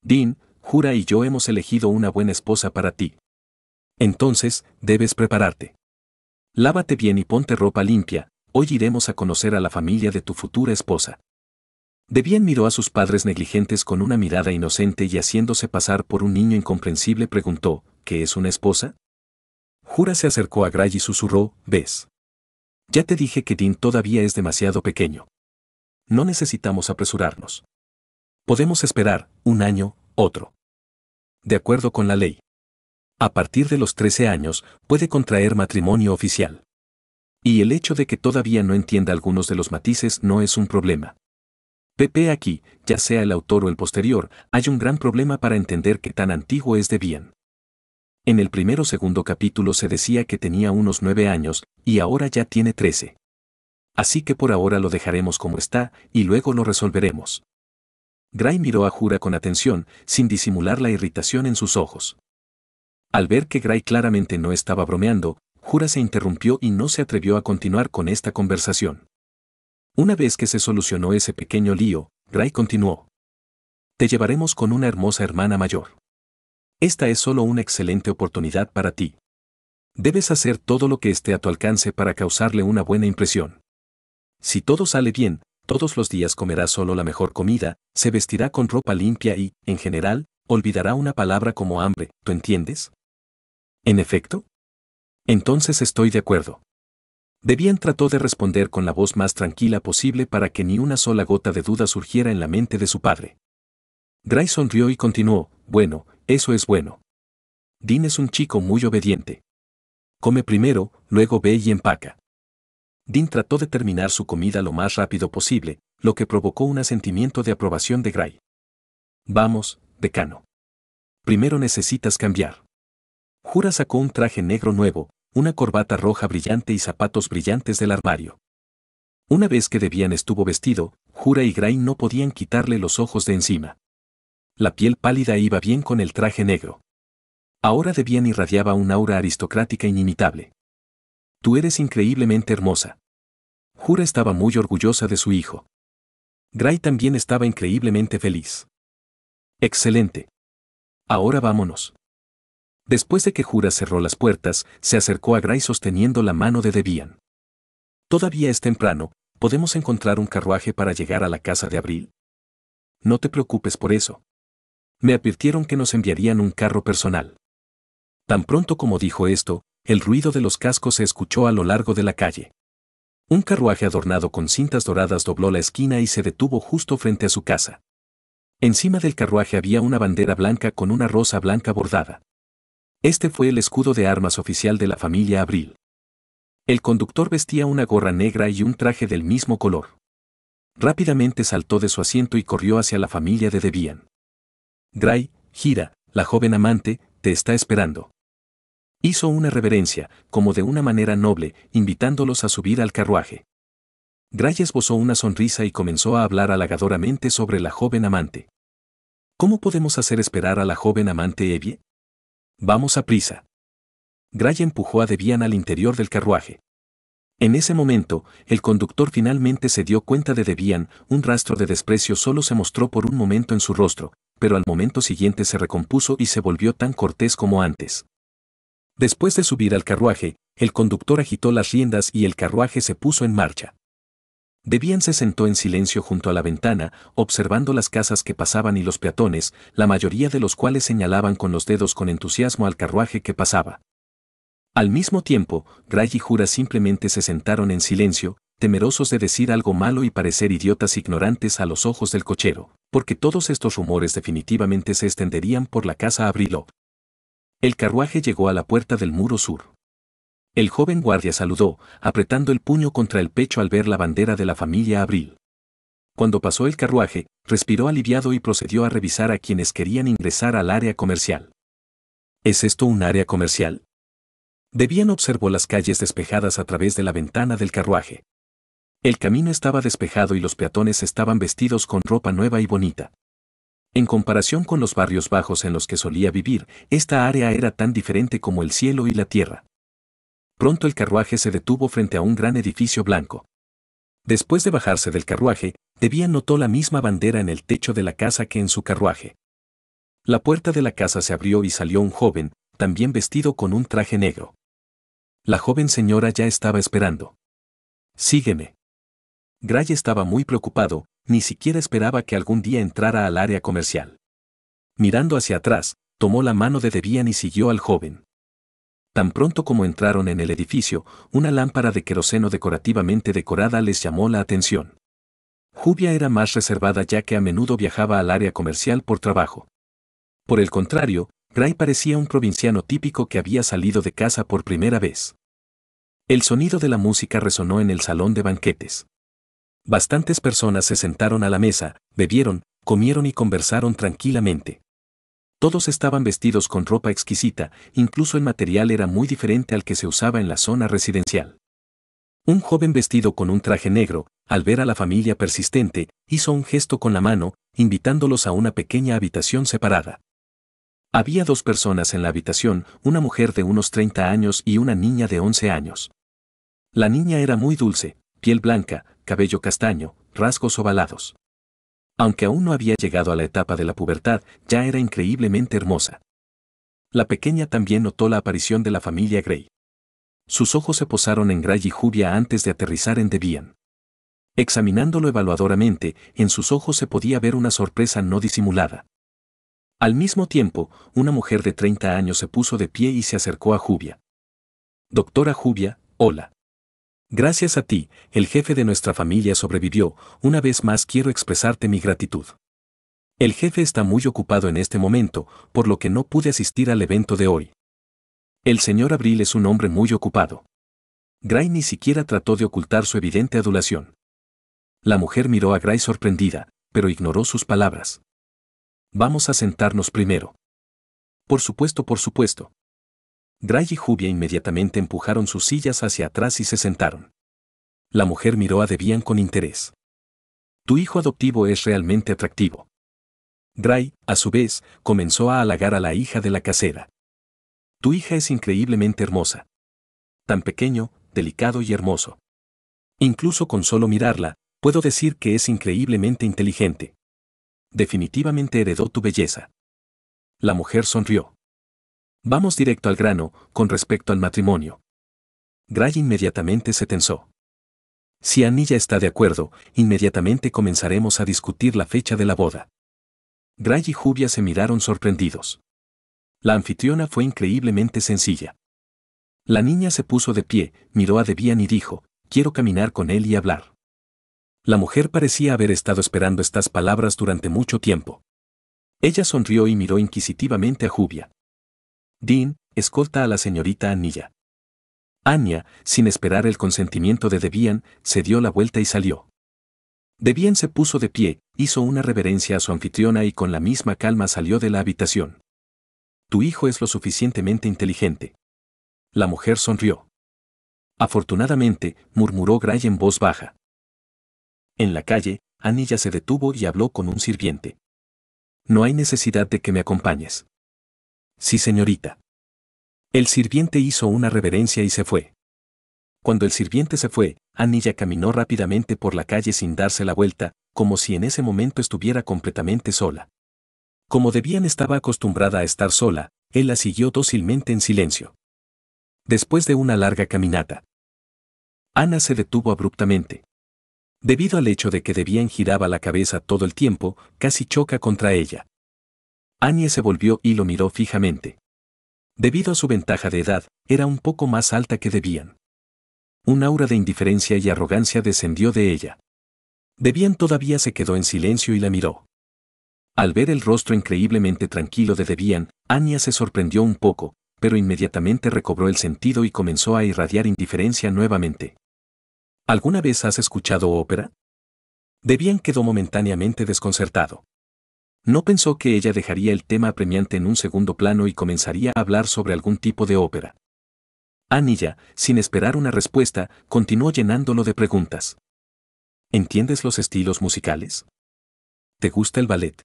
Dean, Jura y yo hemos elegido una buena esposa para ti. Entonces, debes prepararte. Lávate bien y ponte ropa limpia, hoy iremos a conocer a la familia de tu futura esposa. Debian miró a sus padres negligentes con una mirada inocente y haciéndose pasar por un niño incomprensible preguntó, ¿qué es una esposa? Jura se acercó a Gray y susurró, ¿ves? Ya te dije que Dean todavía es demasiado pequeño. No necesitamos apresurarnos. Podemos esperar, un año, otro. De acuerdo con la ley. A partir de los 13 años puede contraer matrimonio oficial. Y el hecho de que todavía no entienda algunos de los matices no es un problema. Pepe aquí, ya sea el autor o el posterior, hay un gran problema para entender qué tan antiguo es de bien. En el primero segundo capítulo se decía que tenía unos nueve años, y ahora ya tiene trece. Así que por ahora lo dejaremos como está, y luego lo resolveremos. Gray miró a Jura con atención, sin disimular la irritación en sus ojos. Al ver que Gray claramente no estaba bromeando, Jura se interrumpió y no se atrevió a continuar con esta conversación. Una vez que se solucionó ese pequeño lío, Gray continuó. Te llevaremos con una hermosa hermana mayor. Esta es solo una excelente oportunidad para ti. Debes hacer todo lo que esté a tu alcance para causarle una buena impresión. Si todo sale bien, todos los días comerá solo la mejor comida, se vestirá con ropa limpia y, en general, olvidará una palabra como hambre, ¿tú entiendes? ¿En efecto? Entonces estoy de acuerdo. Debian trató de responder con la voz más tranquila posible para que ni una sola gota de duda surgiera en la mente de su padre. Gray sonrió y continuó, bueno, eso es bueno. Dean es un chico muy obediente. Come primero, luego ve y empaca. Dean trató de terminar su comida lo más rápido posible, lo que provocó un asentimiento de aprobación de Gray. Vamos, decano. Primero necesitas cambiar. Jura sacó un traje negro nuevo, una corbata roja brillante y zapatos brillantes del armario. Una vez que Debian estuvo vestido, Jura y Gray no podían quitarle los ojos de encima. La piel pálida iba bien con el traje negro. Ahora Debian irradiaba un aura aristocrática inimitable. Tú eres increíblemente hermosa. Jura estaba muy orgullosa de su hijo. Gray también estaba increíblemente feliz. Excelente. Ahora vámonos. Después de que Jura cerró las puertas, se acercó a Gray sosteniendo la mano de Debian. Todavía es temprano, podemos encontrar un carruaje para llegar a la casa de Abril. No te preocupes por eso me advirtieron que nos enviarían un carro personal. Tan pronto como dijo esto, el ruido de los cascos se escuchó a lo largo de la calle. Un carruaje adornado con cintas doradas dobló la esquina y se detuvo justo frente a su casa. Encima del carruaje había una bandera blanca con una rosa blanca bordada. Este fue el escudo de armas oficial de la familia Abril. El conductor vestía una gorra negra y un traje del mismo color. Rápidamente saltó de su asiento y corrió hacia la familia de Debian. Gray, gira, la joven amante, te está esperando. Hizo una reverencia, como de una manera noble, invitándolos a subir al carruaje. Gray esbozó una sonrisa y comenzó a hablar halagadoramente sobre la joven amante. ¿Cómo podemos hacer esperar a la joven amante Evie? Vamos a prisa. Gray empujó a Debian al interior del carruaje. En ese momento, el conductor finalmente se dio cuenta de Debian, un rastro de desprecio solo se mostró por un momento en su rostro, pero al momento siguiente se recompuso y se volvió tan cortés como antes. Después de subir al carruaje, el conductor agitó las riendas y el carruaje se puso en marcha. Debian se sentó en silencio junto a la ventana, observando las casas que pasaban y los peatones, la mayoría de los cuales señalaban con los dedos con entusiasmo al carruaje que pasaba. Al mismo tiempo, Gray y Jura simplemente se sentaron en silencio, temerosos de decir algo malo y parecer idiotas ignorantes a los ojos del cochero, porque todos estos rumores definitivamente se extenderían por la casa Abril. El carruaje llegó a la puerta del muro sur. El joven guardia saludó, apretando el puño contra el pecho al ver la bandera de la familia Abril. Cuando pasó el carruaje, respiró aliviado y procedió a revisar a quienes querían ingresar al área comercial. ¿Es esto un área comercial? Debían observó las calles despejadas a través de la ventana del carruaje. El camino estaba despejado y los peatones estaban vestidos con ropa nueva y bonita. En comparación con los barrios bajos en los que solía vivir, esta área era tan diferente como el cielo y la tierra. Pronto el carruaje se detuvo frente a un gran edificio blanco. Después de bajarse del carruaje, Debian notó la misma bandera en el techo de la casa que en su carruaje. La puerta de la casa se abrió y salió un joven, también vestido con un traje negro. La joven señora ya estaba esperando. Sígueme. Gray estaba muy preocupado, ni siquiera esperaba que algún día entrara al área comercial. Mirando hacia atrás, tomó la mano de Debian y siguió al joven. Tan pronto como entraron en el edificio, una lámpara de queroseno decorativamente decorada les llamó la atención. Jubia era más reservada ya que a menudo viajaba al área comercial por trabajo. Por el contrario, Gray parecía un provinciano típico que había salido de casa por primera vez. El sonido de la música resonó en el salón de banquetes. Bastantes personas se sentaron a la mesa, bebieron, comieron y conversaron tranquilamente. Todos estaban vestidos con ropa exquisita, incluso el material era muy diferente al que se usaba en la zona residencial. Un joven vestido con un traje negro, al ver a la familia persistente, hizo un gesto con la mano, invitándolos a una pequeña habitación separada. Había dos personas en la habitación, una mujer de unos 30 años y una niña de 11 años. La niña era muy dulce, piel blanca, cabello castaño, rasgos ovalados. Aunque aún no había llegado a la etapa de la pubertad, ya era increíblemente hermosa. La pequeña también notó la aparición de la familia Gray. Sus ojos se posaron en Gray y Jubia antes de aterrizar en Debian. Examinándolo evaluadoramente, en sus ojos se podía ver una sorpresa no disimulada. Al mismo tiempo, una mujer de 30 años se puso de pie y se acercó a Jubia. Doctora Jubia, hola. Gracias a ti, el jefe de nuestra familia sobrevivió, una vez más quiero expresarte mi gratitud. El jefe está muy ocupado en este momento, por lo que no pude asistir al evento de hoy. El señor Abril es un hombre muy ocupado. Gray ni siquiera trató de ocultar su evidente adulación. La mujer miró a Gray sorprendida, pero ignoró sus palabras. Vamos a sentarnos primero. Por supuesto, por supuesto, Gray y Jubia inmediatamente empujaron sus sillas hacia atrás y se sentaron. La mujer miró a Devian con interés. Tu hijo adoptivo es realmente atractivo. Gray, a su vez, comenzó a halagar a la hija de la casera. Tu hija es increíblemente hermosa. Tan pequeño, delicado y hermoso. Incluso con solo mirarla, puedo decir que es increíblemente inteligente. Definitivamente heredó tu belleza. La mujer sonrió. Vamos directo al grano, con respecto al matrimonio. Gray inmediatamente se tensó. Si Anilla está de acuerdo, inmediatamente comenzaremos a discutir la fecha de la boda. Gray y Jubia se miraron sorprendidos. La anfitriona fue increíblemente sencilla. La niña se puso de pie, miró a Debian y dijo, quiero caminar con él y hablar. La mujer parecía haber estado esperando estas palabras durante mucho tiempo. Ella sonrió y miró inquisitivamente a Jubia. Dean escolta a la señorita Anilla. Anya, sin esperar el consentimiento de Debian, se dio la vuelta y salió. Debian se puso de pie, hizo una reverencia a su anfitriona y con la misma calma salió de la habitación. Tu hijo es lo suficientemente inteligente. La mujer sonrió. Afortunadamente, murmuró Gray en voz baja. En la calle, Anilla se detuvo y habló con un sirviente. No hay necesidad de que me acompañes. Sí, señorita. El sirviente hizo una reverencia y se fue. Cuando el sirviente se fue, Anilla caminó rápidamente por la calle sin darse la vuelta, como si en ese momento estuviera completamente sola. Como Debian estaba acostumbrada a estar sola, él la siguió dócilmente en silencio. Después de una larga caminata, Ana se detuvo abruptamente. Debido al hecho de que Debian giraba la cabeza todo el tiempo, casi choca contra ella. Anya se volvió y lo miró fijamente. Debido a su ventaja de edad, era un poco más alta que debían. Un aura de indiferencia y arrogancia descendió de ella. Debian todavía se quedó en silencio y la miró. Al ver el rostro increíblemente tranquilo de Debian, Anya se sorprendió un poco, pero inmediatamente recobró el sentido y comenzó a irradiar indiferencia nuevamente. ¿Alguna vez has escuchado ópera? Debian quedó momentáneamente desconcertado. No pensó que ella dejaría el tema apremiante en un segundo plano y comenzaría a hablar sobre algún tipo de ópera. Anilla, sin esperar una respuesta, continuó llenándolo de preguntas. ¿Entiendes los estilos musicales? ¿Te gusta el ballet?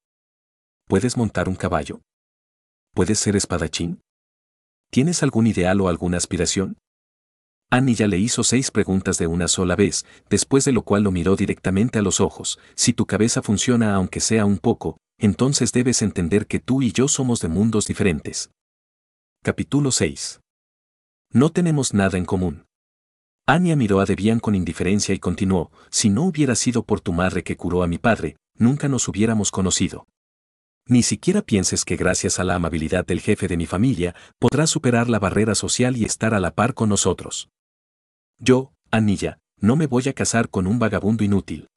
¿Puedes montar un caballo? ¿Puedes ser espadachín? ¿Tienes algún ideal o alguna aspiración? Anilla le hizo seis preguntas de una sola vez, después de lo cual lo miró directamente a los ojos. Si tu cabeza funciona aunque sea un poco, entonces debes entender que tú y yo somos de mundos diferentes. Capítulo 6. No tenemos nada en común. Anya miró a Debian con indiferencia y continuó, si no hubiera sido por tu madre que curó a mi padre, nunca nos hubiéramos conocido. Ni siquiera pienses que gracias a la amabilidad del jefe de mi familia, podrás superar la barrera social y estar a la par con nosotros. Yo, Anilla, no me voy a casar con un vagabundo inútil.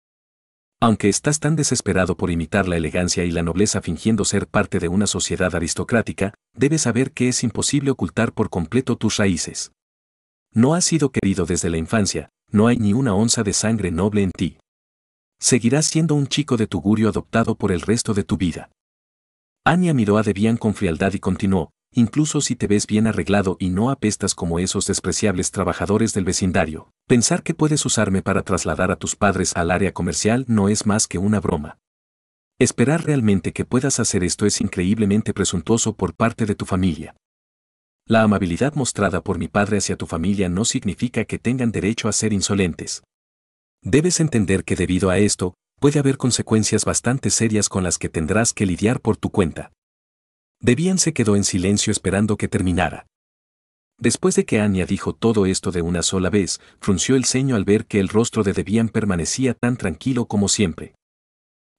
Aunque estás tan desesperado por imitar la elegancia y la nobleza fingiendo ser parte de una sociedad aristocrática, debes saber que es imposible ocultar por completo tus raíces. No has sido querido desde la infancia, no hay ni una onza de sangre noble en ti. Seguirás siendo un chico de tugurio adoptado por el resto de tu vida. Anya miró a Debian con frialdad y continuó, incluso si te ves bien arreglado y no apestas como esos despreciables trabajadores del vecindario. Pensar que puedes usarme para trasladar a tus padres al área comercial no es más que una broma. Esperar realmente que puedas hacer esto es increíblemente presuntuoso por parte de tu familia. La amabilidad mostrada por mi padre hacia tu familia no significa que tengan derecho a ser insolentes. Debes entender que debido a esto, puede haber consecuencias bastante serias con las que tendrás que lidiar por tu cuenta. Debian se quedó en silencio esperando que terminara. Después de que Anya dijo todo esto de una sola vez, frunció el ceño al ver que el rostro de Debian permanecía tan tranquilo como siempre.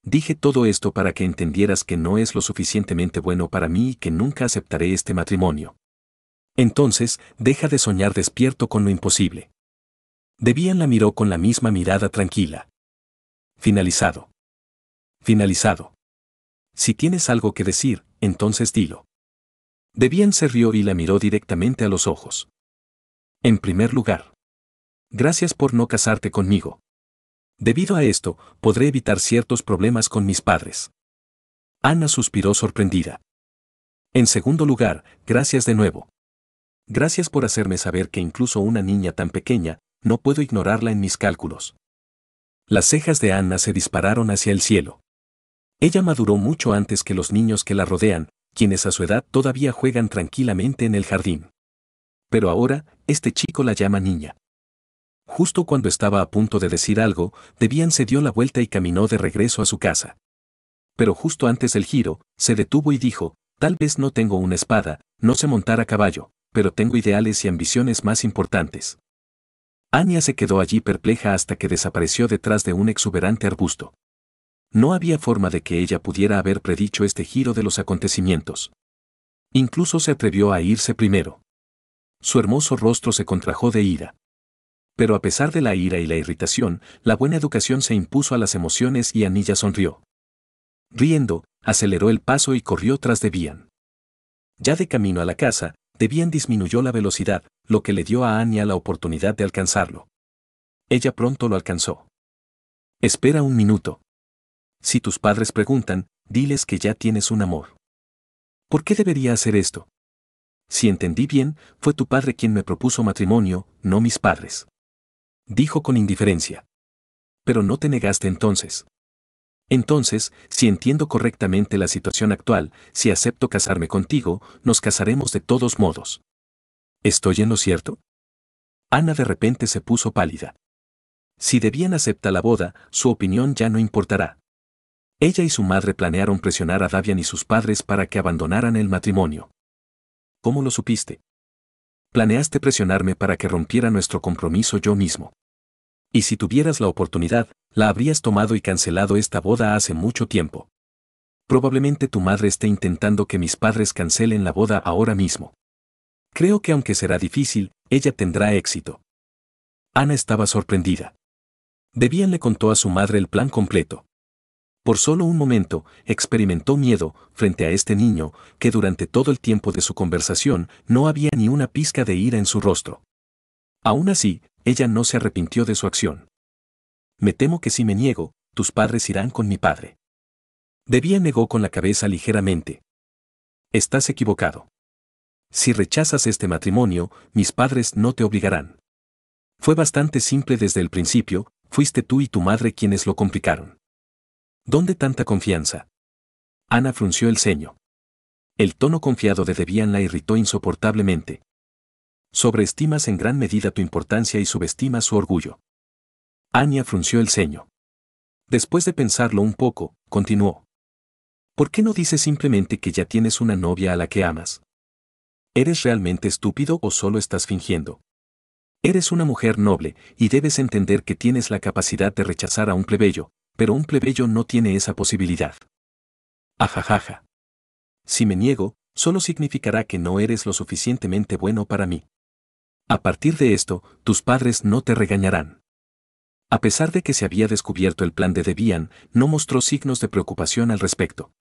Dije todo esto para que entendieras que no es lo suficientemente bueno para mí y que nunca aceptaré este matrimonio. Entonces, deja de soñar despierto con lo imposible. Debian la miró con la misma mirada tranquila. Finalizado. Finalizado. Si tienes algo que decir, entonces dilo. Debian se rió y la miró directamente a los ojos. En primer lugar, gracias por no casarte conmigo. Debido a esto, podré evitar ciertos problemas con mis padres. Ana suspiró sorprendida. En segundo lugar, gracias de nuevo. Gracias por hacerme saber que incluso una niña tan pequeña, no puedo ignorarla en mis cálculos. Las cejas de Ana se dispararon hacia el cielo. Ella maduró mucho antes que los niños que la rodean, quienes a su edad todavía juegan tranquilamente en el jardín. Pero ahora, este chico la llama niña. Justo cuando estaba a punto de decir algo, Debian se dio la vuelta y caminó de regreso a su casa. Pero justo antes del giro, se detuvo y dijo, tal vez no tengo una espada, no sé montar a caballo, pero tengo ideales y ambiciones más importantes. Anya se quedó allí perpleja hasta que desapareció detrás de un exuberante arbusto. No había forma de que ella pudiera haber predicho este giro de los acontecimientos. Incluso se atrevió a irse primero. Su hermoso rostro se contrajo de ira. Pero a pesar de la ira y la irritación, la buena educación se impuso a las emociones y Anilla sonrió. Riendo, aceleró el paso y corrió tras Debian. Ya de camino a la casa, Debian disminuyó la velocidad, lo que le dio a Ania la oportunidad de alcanzarlo. Ella pronto lo alcanzó. Espera un minuto, si tus padres preguntan, diles que ya tienes un amor. ¿Por qué debería hacer esto? Si entendí bien, fue tu padre quien me propuso matrimonio, no mis padres. Dijo con indiferencia. Pero no te negaste entonces. Entonces, si entiendo correctamente la situación actual, si acepto casarme contigo, nos casaremos de todos modos. ¿Estoy en lo cierto? Ana de repente se puso pálida. Si debían acepta la boda, su opinión ya no importará. Ella y su madre planearon presionar a Davian y sus padres para que abandonaran el matrimonio. ¿Cómo lo supiste? Planeaste presionarme para que rompiera nuestro compromiso yo mismo. Y si tuvieras la oportunidad, la habrías tomado y cancelado esta boda hace mucho tiempo. Probablemente tu madre esté intentando que mis padres cancelen la boda ahora mismo. Creo que aunque será difícil, ella tendrá éxito. Ana estaba sorprendida. Debian le contó a su madre el plan completo. Por solo un momento, experimentó miedo frente a este niño, que durante todo el tiempo de su conversación no había ni una pizca de ira en su rostro. Aún así, ella no se arrepintió de su acción. Me temo que si me niego, tus padres irán con mi padre. Debía negó con la cabeza ligeramente. Estás equivocado. Si rechazas este matrimonio, mis padres no te obligarán. Fue bastante simple desde el principio, fuiste tú y tu madre quienes lo complicaron. ¿Dónde tanta confianza? Ana frunció el ceño. El tono confiado de Debian la irritó insoportablemente. Sobreestimas en gran medida tu importancia y subestimas su orgullo. Anya frunció el ceño. Después de pensarlo un poco, continuó. ¿Por qué no dices simplemente que ya tienes una novia a la que amas? ¿Eres realmente estúpido o solo estás fingiendo? Eres una mujer noble y debes entender que tienes la capacidad de rechazar a un plebeyo, pero un plebeyo no tiene esa posibilidad. Ajajaja. Si me niego, solo significará que no eres lo suficientemente bueno para mí. A partir de esto, tus padres no te regañarán. A pesar de que se había descubierto el plan de Debian, no mostró signos de preocupación al respecto.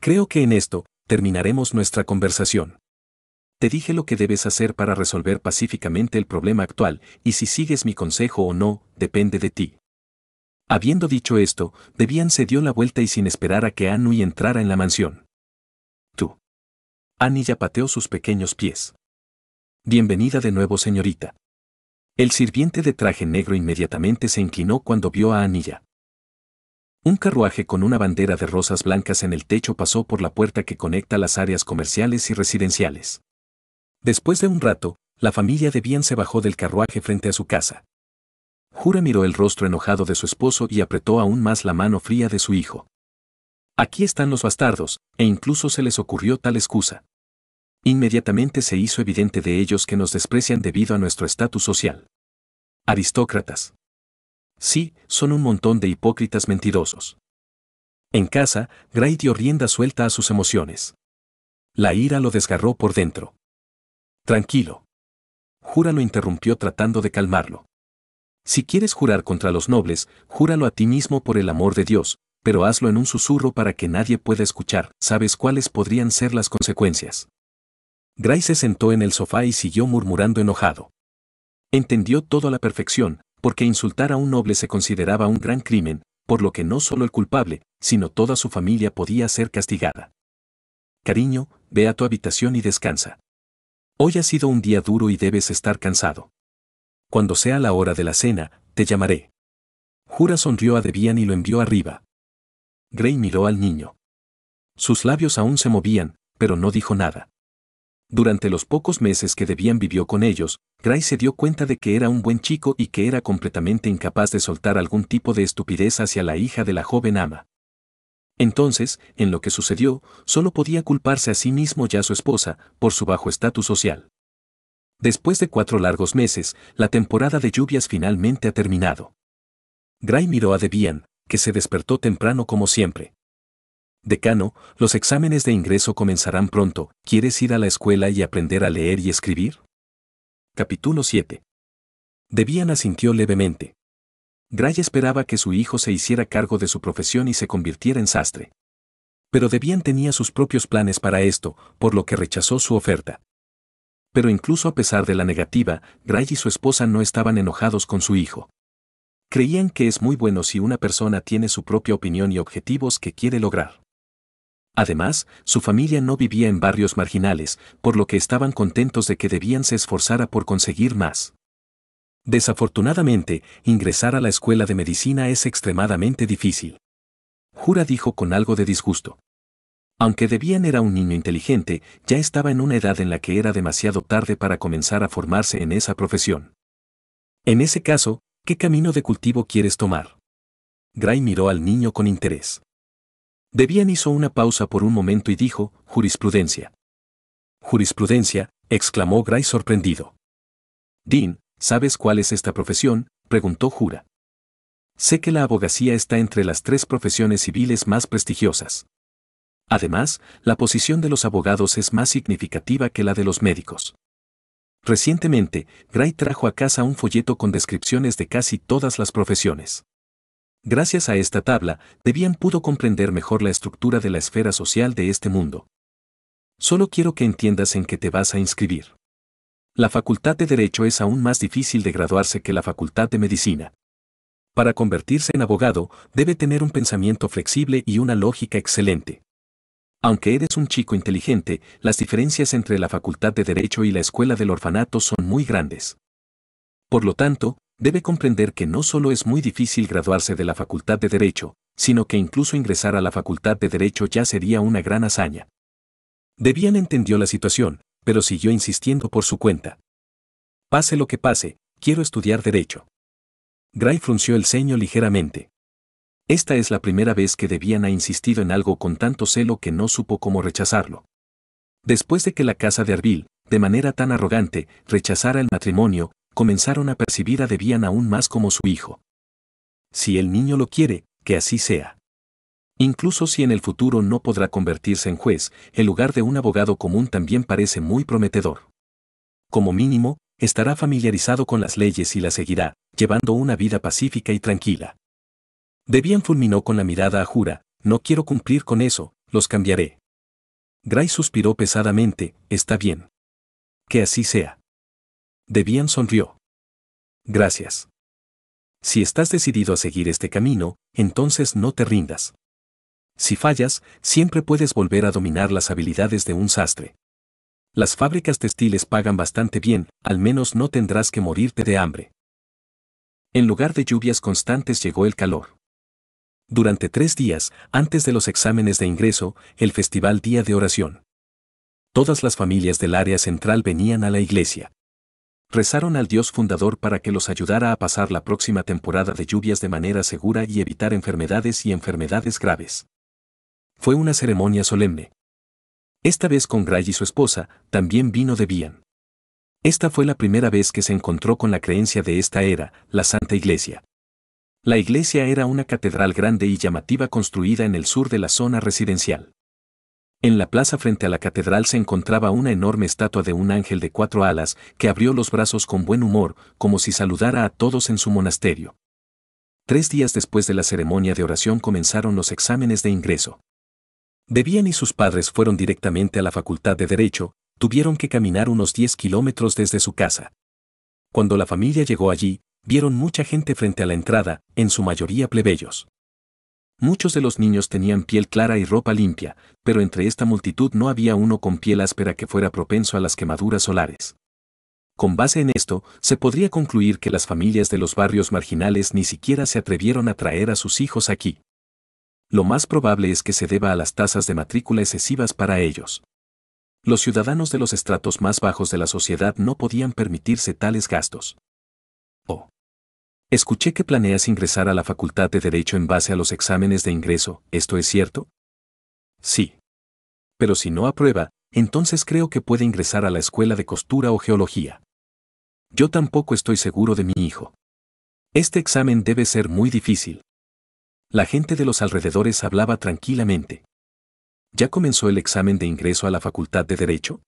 Creo que en esto, terminaremos nuestra conversación. Te dije lo que debes hacer para resolver pacíficamente el problema actual, y si sigues mi consejo o no, depende de ti. Habiendo dicho esto, Debian se dio la vuelta y sin esperar a que Anui entrara en la mansión. Tú. Anilla pateó sus pequeños pies. Bienvenida de nuevo, señorita. El sirviente de traje negro inmediatamente se inclinó cuando vio a Anilla. Un carruaje con una bandera de rosas blancas en el techo pasó por la puerta que conecta las áreas comerciales y residenciales. Después de un rato, la familia de se bajó del carruaje frente a su casa. Jura miró el rostro enojado de su esposo y apretó aún más la mano fría de su hijo. Aquí están los bastardos, e incluso se les ocurrió tal excusa. Inmediatamente se hizo evidente de ellos que nos desprecian debido a nuestro estatus social. Aristócratas. Sí, son un montón de hipócritas mentirosos. En casa, Gray dio rienda suelta a sus emociones. La ira lo desgarró por dentro. Tranquilo. Jura lo interrumpió tratando de calmarlo. Si quieres jurar contra los nobles, júralo a ti mismo por el amor de Dios, pero hazlo en un susurro para que nadie pueda escuchar. ¿Sabes cuáles podrían ser las consecuencias? Gray se sentó en el sofá y siguió murmurando enojado. Entendió todo a la perfección, porque insultar a un noble se consideraba un gran crimen, por lo que no solo el culpable, sino toda su familia podía ser castigada. Cariño, ve a tu habitación y descansa. Hoy ha sido un día duro y debes estar cansado cuando sea la hora de la cena, te llamaré. Jura sonrió a Debian y lo envió arriba. Gray miró al niño. Sus labios aún se movían, pero no dijo nada. Durante los pocos meses que Debian vivió con ellos, Gray se dio cuenta de que era un buen chico y que era completamente incapaz de soltar algún tipo de estupidez hacia la hija de la joven ama. Entonces, en lo que sucedió, solo podía culparse a sí mismo y a su esposa por su bajo estatus social. Después de cuatro largos meses, la temporada de lluvias finalmente ha terminado. Gray miró a Debian, que se despertó temprano como siempre. Decano, los exámenes de ingreso comenzarán pronto. ¿Quieres ir a la escuela y aprender a leer y escribir? Capítulo 7. Debian asintió levemente. Gray esperaba que su hijo se hiciera cargo de su profesión y se convirtiera en sastre. Pero Debian tenía sus propios planes para esto, por lo que rechazó su oferta. Pero incluso a pesar de la negativa, Gray y su esposa no estaban enojados con su hijo. Creían que es muy bueno si una persona tiene su propia opinión y objetivos que quiere lograr. Además, su familia no vivía en barrios marginales, por lo que estaban contentos de que Debían se esforzara por conseguir más. Desafortunadamente, ingresar a la escuela de medicina es extremadamente difícil. Jura dijo con algo de disgusto. Aunque Debian era un niño inteligente, ya estaba en una edad en la que era demasiado tarde para comenzar a formarse en esa profesión. En ese caso, ¿qué camino de cultivo quieres tomar? Gray miró al niño con interés. Debian hizo una pausa por un momento y dijo, jurisprudencia. Jurisprudencia, exclamó Gray sorprendido. Dean, ¿sabes cuál es esta profesión? preguntó Jura. Sé que la abogacía está entre las tres profesiones civiles más prestigiosas. Además, la posición de los abogados es más significativa que la de los médicos. Recientemente, Gray trajo a casa un folleto con descripciones de casi todas las profesiones. Gracias a esta tabla, Debian pudo comprender mejor la estructura de la esfera social de este mundo. Solo quiero que entiendas en qué te vas a inscribir. La Facultad de Derecho es aún más difícil de graduarse que la Facultad de Medicina. Para convertirse en abogado, debe tener un pensamiento flexible y una lógica excelente. Aunque eres un chico inteligente, las diferencias entre la Facultad de Derecho y la Escuela del Orfanato son muy grandes. Por lo tanto, debe comprender que no solo es muy difícil graduarse de la Facultad de Derecho, sino que incluso ingresar a la Facultad de Derecho ya sería una gran hazaña. Debian entendió la situación, pero siguió insistiendo por su cuenta. Pase lo que pase, quiero estudiar Derecho. Gray frunció el ceño ligeramente. Esta es la primera vez que Debian ha insistido en algo con tanto celo que no supo cómo rechazarlo. Después de que la casa de Arvil, de manera tan arrogante, rechazara el matrimonio, comenzaron a percibir a Debian aún más como su hijo. Si el niño lo quiere, que así sea. Incluso si en el futuro no podrá convertirse en juez, el lugar de un abogado común también parece muy prometedor. Como mínimo, estará familiarizado con las leyes y la seguirá, llevando una vida pacífica y tranquila. Debian fulminó con la mirada a Jura, no quiero cumplir con eso, los cambiaré. Gray suspiró pesadamente, está bien. Que así sea. Debian sonrió. Gracias. Si estás decidido a seguir este camino, entonces no te rindas. Si fallas, siempre puedes volver a dominar las habilidades de un sastre. Las fábricas textiles pagan bastante bien, al menos no tendrás que morirte de hambre. En lugar de lluvias constantes llegó el calor durante tres días antes de los exámenes de ingreso, el festival Día de Oración. Todas las familias del área central venían a la iglesia. Rezaron al Dios fundador para que los ayudara a pasar la próxima temporada de lluvias de manera segura y evitar enfermedades y enfermedades graves. Fue una ceremonia solemne. Esta vez con Gray y su esposa, también vino de Esta fue la primera vez que se encontró con la creencia de esta era, la Santa Iglesia. La iglesia era una catedral grande y llamativa construida en el sur de la zona residencial. En la plaza frente a la catedral se encontraba una enorme estatua de un ángel de cuatro alas que abrió los brazos con buen humor, como si saludara a todos en su monasterio. Tres días después de la ceremonia de oración comenzaron los exámenes de ingreso. Debian y sus padres fueron directamente a la Facultad de Derecho, tuvieron que caminar unos 10 kilómetros desde su casa. Cuando la familia llegó allí, vieron mucha gente frente a la entrada, en su mayoría plebeyos. Muchos de los niños tenían piel clara y ropa limpia, pero entre esta multitud no había uno con piel áspera que fuera propenso a las quemaduras solares. Con base en esto, se podría concluir que las familias de los barrios marginales ni siquiera se atrevieron a traer a sus hijos aquí. Lo más probable es que se deba a las tasas de matrícula excesivas para ellos. Los ciudadanos de los estratos más bajos de la sociedad no podían permitirse tales gastos. O, Escuché que planeas ingresar a la Facultad de Derecho en base a los exámenes de ingreso, ¿esto es cierto? Sí. Pero si no aprueba, entonces creo que puede ingresar a la escuela de costura o geología. Yo tampoco estoy seguro de mi hijo. Este examen debe ser muy difícil. La gente de los alrededores hablaba tranquilamente. ¿Ya comenzó el examen de ingreso a la Facultad de Derecho?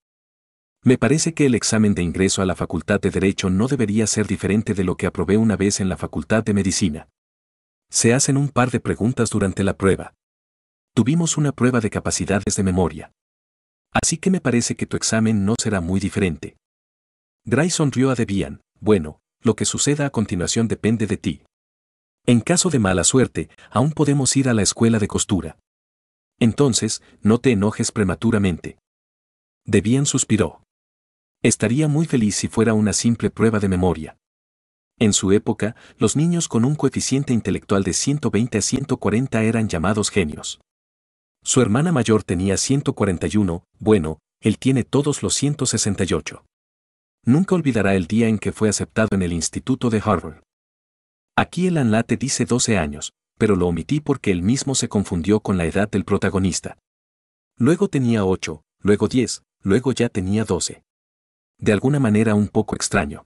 Me parece que el examen de ingreso a la Facultad de Derecho no debería ser diferente de lo que aprobé una vez en la Facultad de Medicina. Se hacen un par de preguntas durante la prueba. Tuvimos una prueba de capacidades de memoria. Así que me parece que tu examen no será muy diferente. Gray sonrió a Debian. Bueno, lo que suceda a continuación depende de ti. En caso de mala suerte, aún podemos ir a la escuela de costura. Entonces, no te enojes prematuramente. Debian suspiró. Estaría muy feliz si fuera una simple prueba de memoria. En su época, los niños con un coeficiente intelectual de 120 a 140 eran llamados genios. Su hermana mayor tenía 141, bueno, él tiene todos los 168. Nunca olvidará el día en que fue aceptado en el Instituto de Harvard. Aquí el anlate dice 12 años, pero lo omití porque él mismo se confundió con la edad del protagonista. Luego tenía 8, luego 10, luego ya tenía 12 de alguna manera un poco extraño.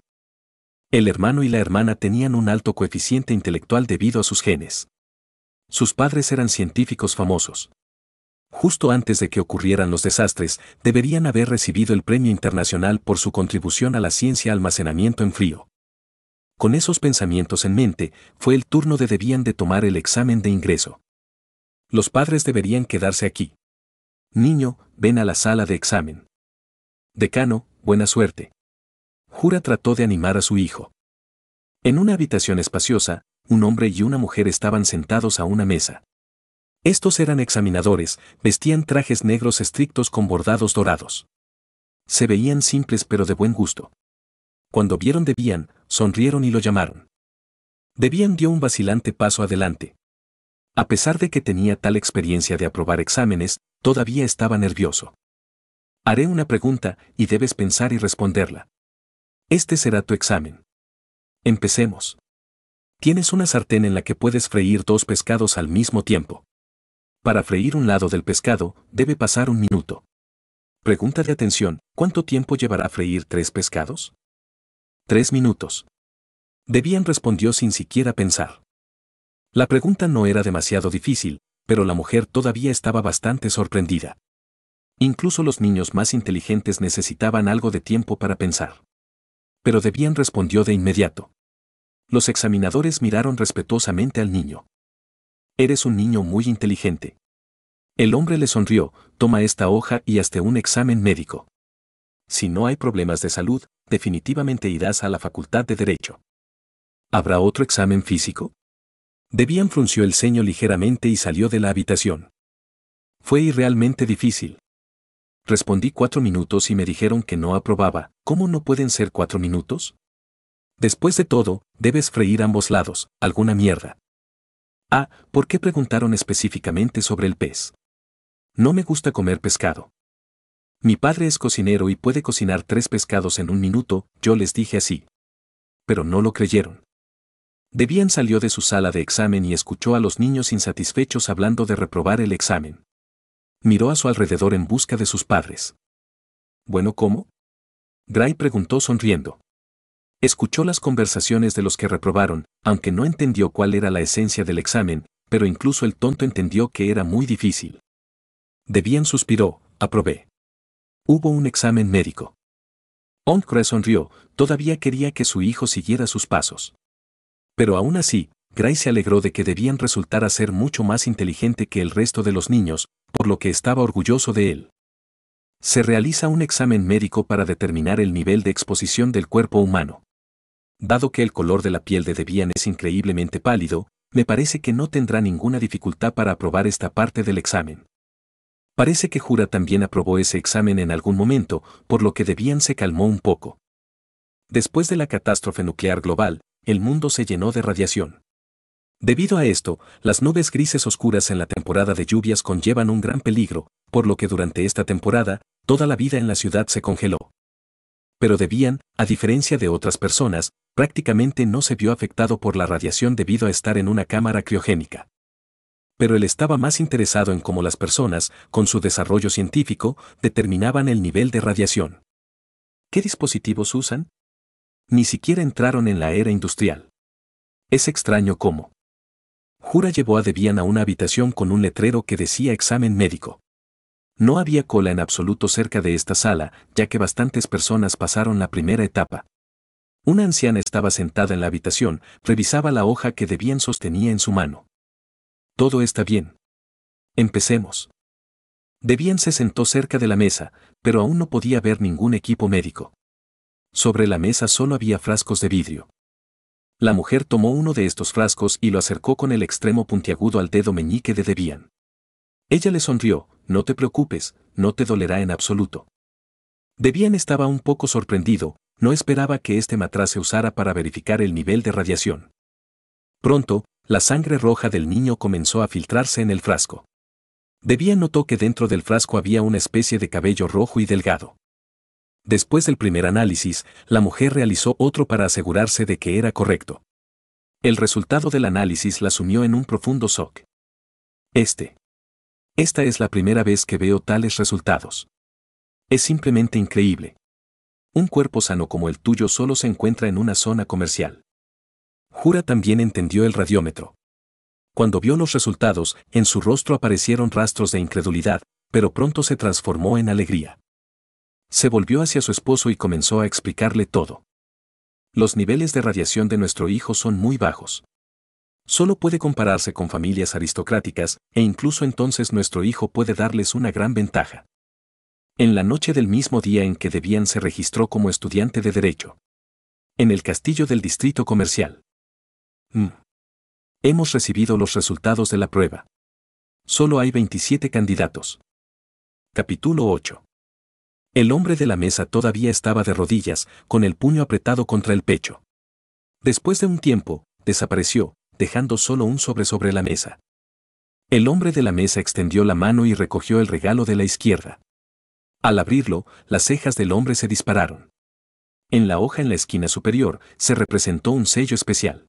El hermano y la hermana tenían un alto coeficiente intelectual debido a sus genes. Sus padres eran científicos famosos. Justo antes de que ocurrieran los desastres, deberían haber recibido el Premio Internacional por su contribución a la ciencia almacenamiento en frío. Con esos pensamientos en mente, fue el turno de debían de tomar el examen de ingreso. Los padres deberían quedarse aquí. Niño, ven a la sala de examen. Decano, buena suerte. Jura trató de animar a su hijo. En una habitación espaciosa, un hombre y una mujer estaban sentados a una mesa. Estos eran examinadores, vestían trajes negros estrictos con bordados dorados. Se veían simples pero de buen gusto. Cuando vieron Debian, sonrieron y lo llamaron. Debian dio un vacilante paso adelante. A pesar de que tenía tal experiencia de aprobar exámenes, todavía estaba nervioso. Haré una pregunta y debes pensar y responderla. Este será tu examen. Empecemos. Tienes una sartén en la que puedes freír dos pescados al mismo tiempo. Para freír un lado del pescado, debe pasar un minuto. Pregunta de atención, ¿cuánto tiempo llevará freír tres pescados? Tres minutos. Debian respondió sin siquiera pensar. La pregunta no era demasiado difícil, pero la mujer todavía estaba bastante sorprendida. Incluso los niños más inteligentes necesitaban algo de tiempo para pensar. Pero Debian respondió de inmediato. Los examinadores miraron respetuosamente al niño. Eres un niño muy inteligente. El hombre le sonrió, toma esta hoja y hazte un examen médico. Si no hay problemas de salud, definitivamente irás a la facultad de Derecho. ¿Habrá otro examen físico? Debian frunció el ceño ligeramente y salió de la habitación. Fue irrealmente difícil, Respondí cuatro minutos y me dijeron que no aprobaba. ¿Cómo no pueden ser cuatro minutos? Después de todo, debes freír ambos lados, alguna mierda. Ah, ¿por qué preguntaron específicamente sobre el pez? No me gusta comer pescado. Mi padre es cocinero y puede cocinar tres pescados en un minuto, yo les dije así. Pero no lo creyeron. Debian salió de su sala de examen y escuchó a los niños insatisfechos hablando de reprobar el examen. Miró a su alrededor en busca de sus padres. ¿Bueno cómo? Gray preguntó sonriendo. Escuchó las conversaciones de los que reprobaron, aunque no entendió cuál era la esencia del examen, pero incluso el tonto entendió que era muy difícil. Debian suspiró, aprobé. Hubo un examen médico. Oncre sonrió, todavía quería que su hijo siguiera sus pasos. Pero aún así, Gray se alegró de que Debian resultara ser mucho más inteligente que el resto de los niños, por lo que estaba orgulloso de él. Se realiza un examen médico para determinar el nivel de exposición del cuerpo humano. Dado que el color de la piel de Debian es increíblemente pálido, me parece que no tendrá ninguna dificultad para aprobar esta parte del examen. Parece que Jura también aprobó ese examen en algún momento, por lo que Debian se calmó un poco. Después de la catástrofe nuclear global, el mundo se llenó de radiación. Debido a esto, las nubes grises oscuras en la temporada de lluvias conllevan un gran peligro, por lo que durante esta temporada, toda la vida en la ciudad se congeló. Pero Debian, a diferencia de otras personas, prácticamente no se vio afectado por la radiación debido a estar en una cámara criogénica. Pero él estaba más interesado en cómo las personas, con su desarrollo científico, determinaban el nivel de radiación. ¿Qué dispositivos usan? Ni siquiera entraron en la era industrial. Es extraño cómo. Jura llevó a Debian a una habitación con un letrero que decía examen médico. No había cola en absoluto cerca de esta sala, ya que bastantes personas pasaron la primera etapa. Una anciana estaba sentada en la habitación, revisaba la hoja que Debian sostenía en su mano. Todo está bien. Empecemos. Debian se sentó cerca de la mesa, pero aún no podía ver ningún equipo médico. Sobre la mesa solo había frascos de vidrio. La mujer tomó uno de estos frascos y lo acercó con el extremo puntiagudo al dedo meñique de Debian. Ella le sonrió, no te preocupes, no te dolerá en absoluto. Debian estaba un poco sorprendido, no esperaba que este matraz se usara para verificar el nivel de radiación. Pronto, la sangre roja del niño comenzó a filtrarse en el frasco. Debian notó que dentro del frasco había una especie de cabello rojo y delgado. Después del primer análisis, la mujer realizó otro para asegurarse de que era correcto. El resultado del análisis la sumió en un profundo shock. Este. Esta es la primera vez que veo tales resultados. Es simplemente increíble. Un cuerpo sano como el tuyo solo se encuentra en una zona comercial. Jura también entendió el radiómetro. Cuando vio los resultados, en su rostro aparecieron rastros de incredulidad, pero pronto se transformó en alegría. Se volvió hacia su esposo y comenzó a explicarle todo. Los niveles de radiación de nuestro hijo son muy bajos. Solo puede compararse con familias aristocráticas, e incluso entonces nuestro hijo puede darles una gran ventaja. En la noche del mismo día en que debían se registró como estudiante de Derecho. En el castillo del distrito comercial. Mm. Hemos recibido los resultados de la prueba. Solo hay 27 candidatos. Capítulo 8. El hombre de la mesa todavía estaba de rodillas, con el puño apretado contra el pecho. Después de un tiempo, desapareció, dejando solo un sobre sobre la mesa. El hombre de la mesa extendió la mano y recogió el regalo de la izquierda. Al abrirlo, las cejas del hombre se dispararon. En la hoja en la esquina superior se representó un sello especial.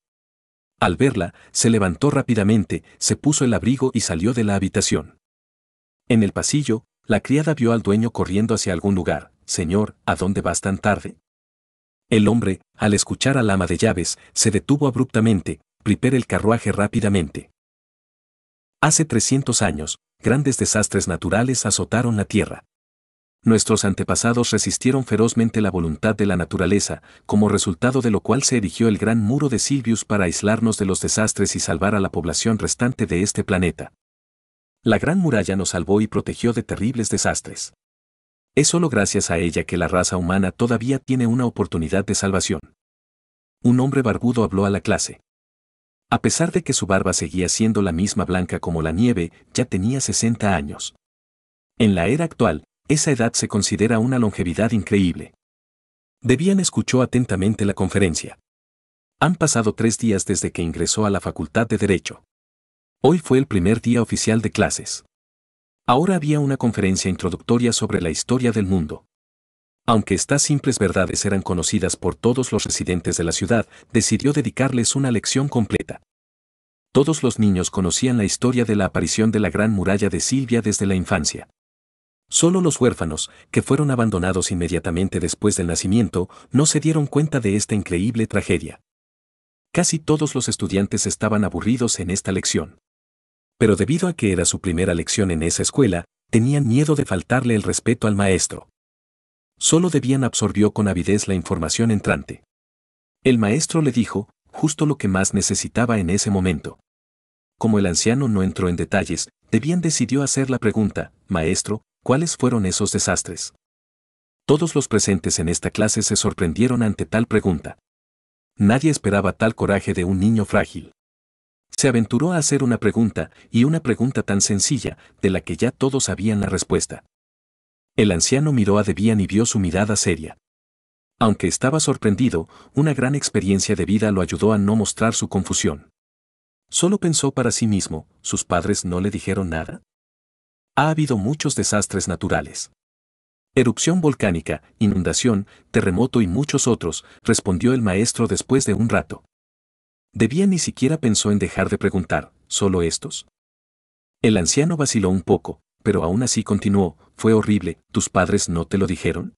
Al verla, se levantó rápidamente, se puso el abrigo y salió de la habitación. En el pasillo, la criada vio al dueño corriendo hacia algún lugar. Señor, ¿a dónde vas tan tarde? El hombre, al escuchar al ama de llaves, se detuvo abruptamente, prepara el carruaje rápidamente. Hace 300 años, grandes desastres naturales azotaron la Tierra. Nuestros antepasados resistieron ferozmente la voluntad de la naturaleza, como resultado de lo cual se erigió el gran muro de Silvius para aislarnos de los desastres y salvar a la población restante de este planeta. La gran muralla nos salvó y protegió de terribles desastres. Es solo gracias a ella que la raza humana todavía tiene una oportunidad de salvación. Un hombre barbudo habló a la clase. A pesar de que su barba seguía siendo la misma blanca como la nieve, ya tenía 60 años. En la era actual, esa edad se considera una longevidad increíble. Debian escuchó atentamente la conferencia. Han pasado tres días desde que ingresó a la Facultad de Derecho. Hoy fue el primer día oficial de clases. Ahora había una conferencia introductoria sobre la historia del mundo. Aunque estas simples verdades eran conocidas por todos los residentes de la ciudad, decidió dedicarles una lección completa. Todos los niños conocían la historia de la aparición de la Gran Muralla de Silvia desde la infancia. Solo los huérfanos, que fueron abandonados inmediatamente después del nacimiento, no se dieron cuenta de esta increíble tragedia. Casi todos los estudiantes estaban aburridos en esta lección pero debido a que era su primera lección en esa escuela, tenían miedo de faltarle el respeto al maestro. Solo Debian absorbió con avidez la información entrante. El maestro le dijo, justo lo que más necesitaba en ese momento. Como el anciano no entró en detalles, Debian decidió hacer la pregunta, maestro, ¿cuáles fueron esos desastres? Todos los presentes en esta clase se sorprendieron ante tal pregunta. Nadie esperaba tal coraje de un niño frágil. Se aventuró a hacer una pregunta, y una pregunta tan sencilla, de la que ya todos sabían la respuesta. El anciano miró a Debian y vio su mirada seria. Aunque estaba sorprendido, una gran experiencia de vida lo ayudó a no mostrar su confusión. Solo pensó para sí mismo, ¿sus padres no le dijeron nada? Ha habido muchos desastres naturales. Erupción volcánica, inundación, terremoto y muchos otros, respondió el maestro después de un rato. Debian ni siquiera pensó en dejar de preguntar, ¿solo estos? El anciano vaciló un poco, pero aún así continuó, fue horrible, ¿tus padres no te lo dijeron?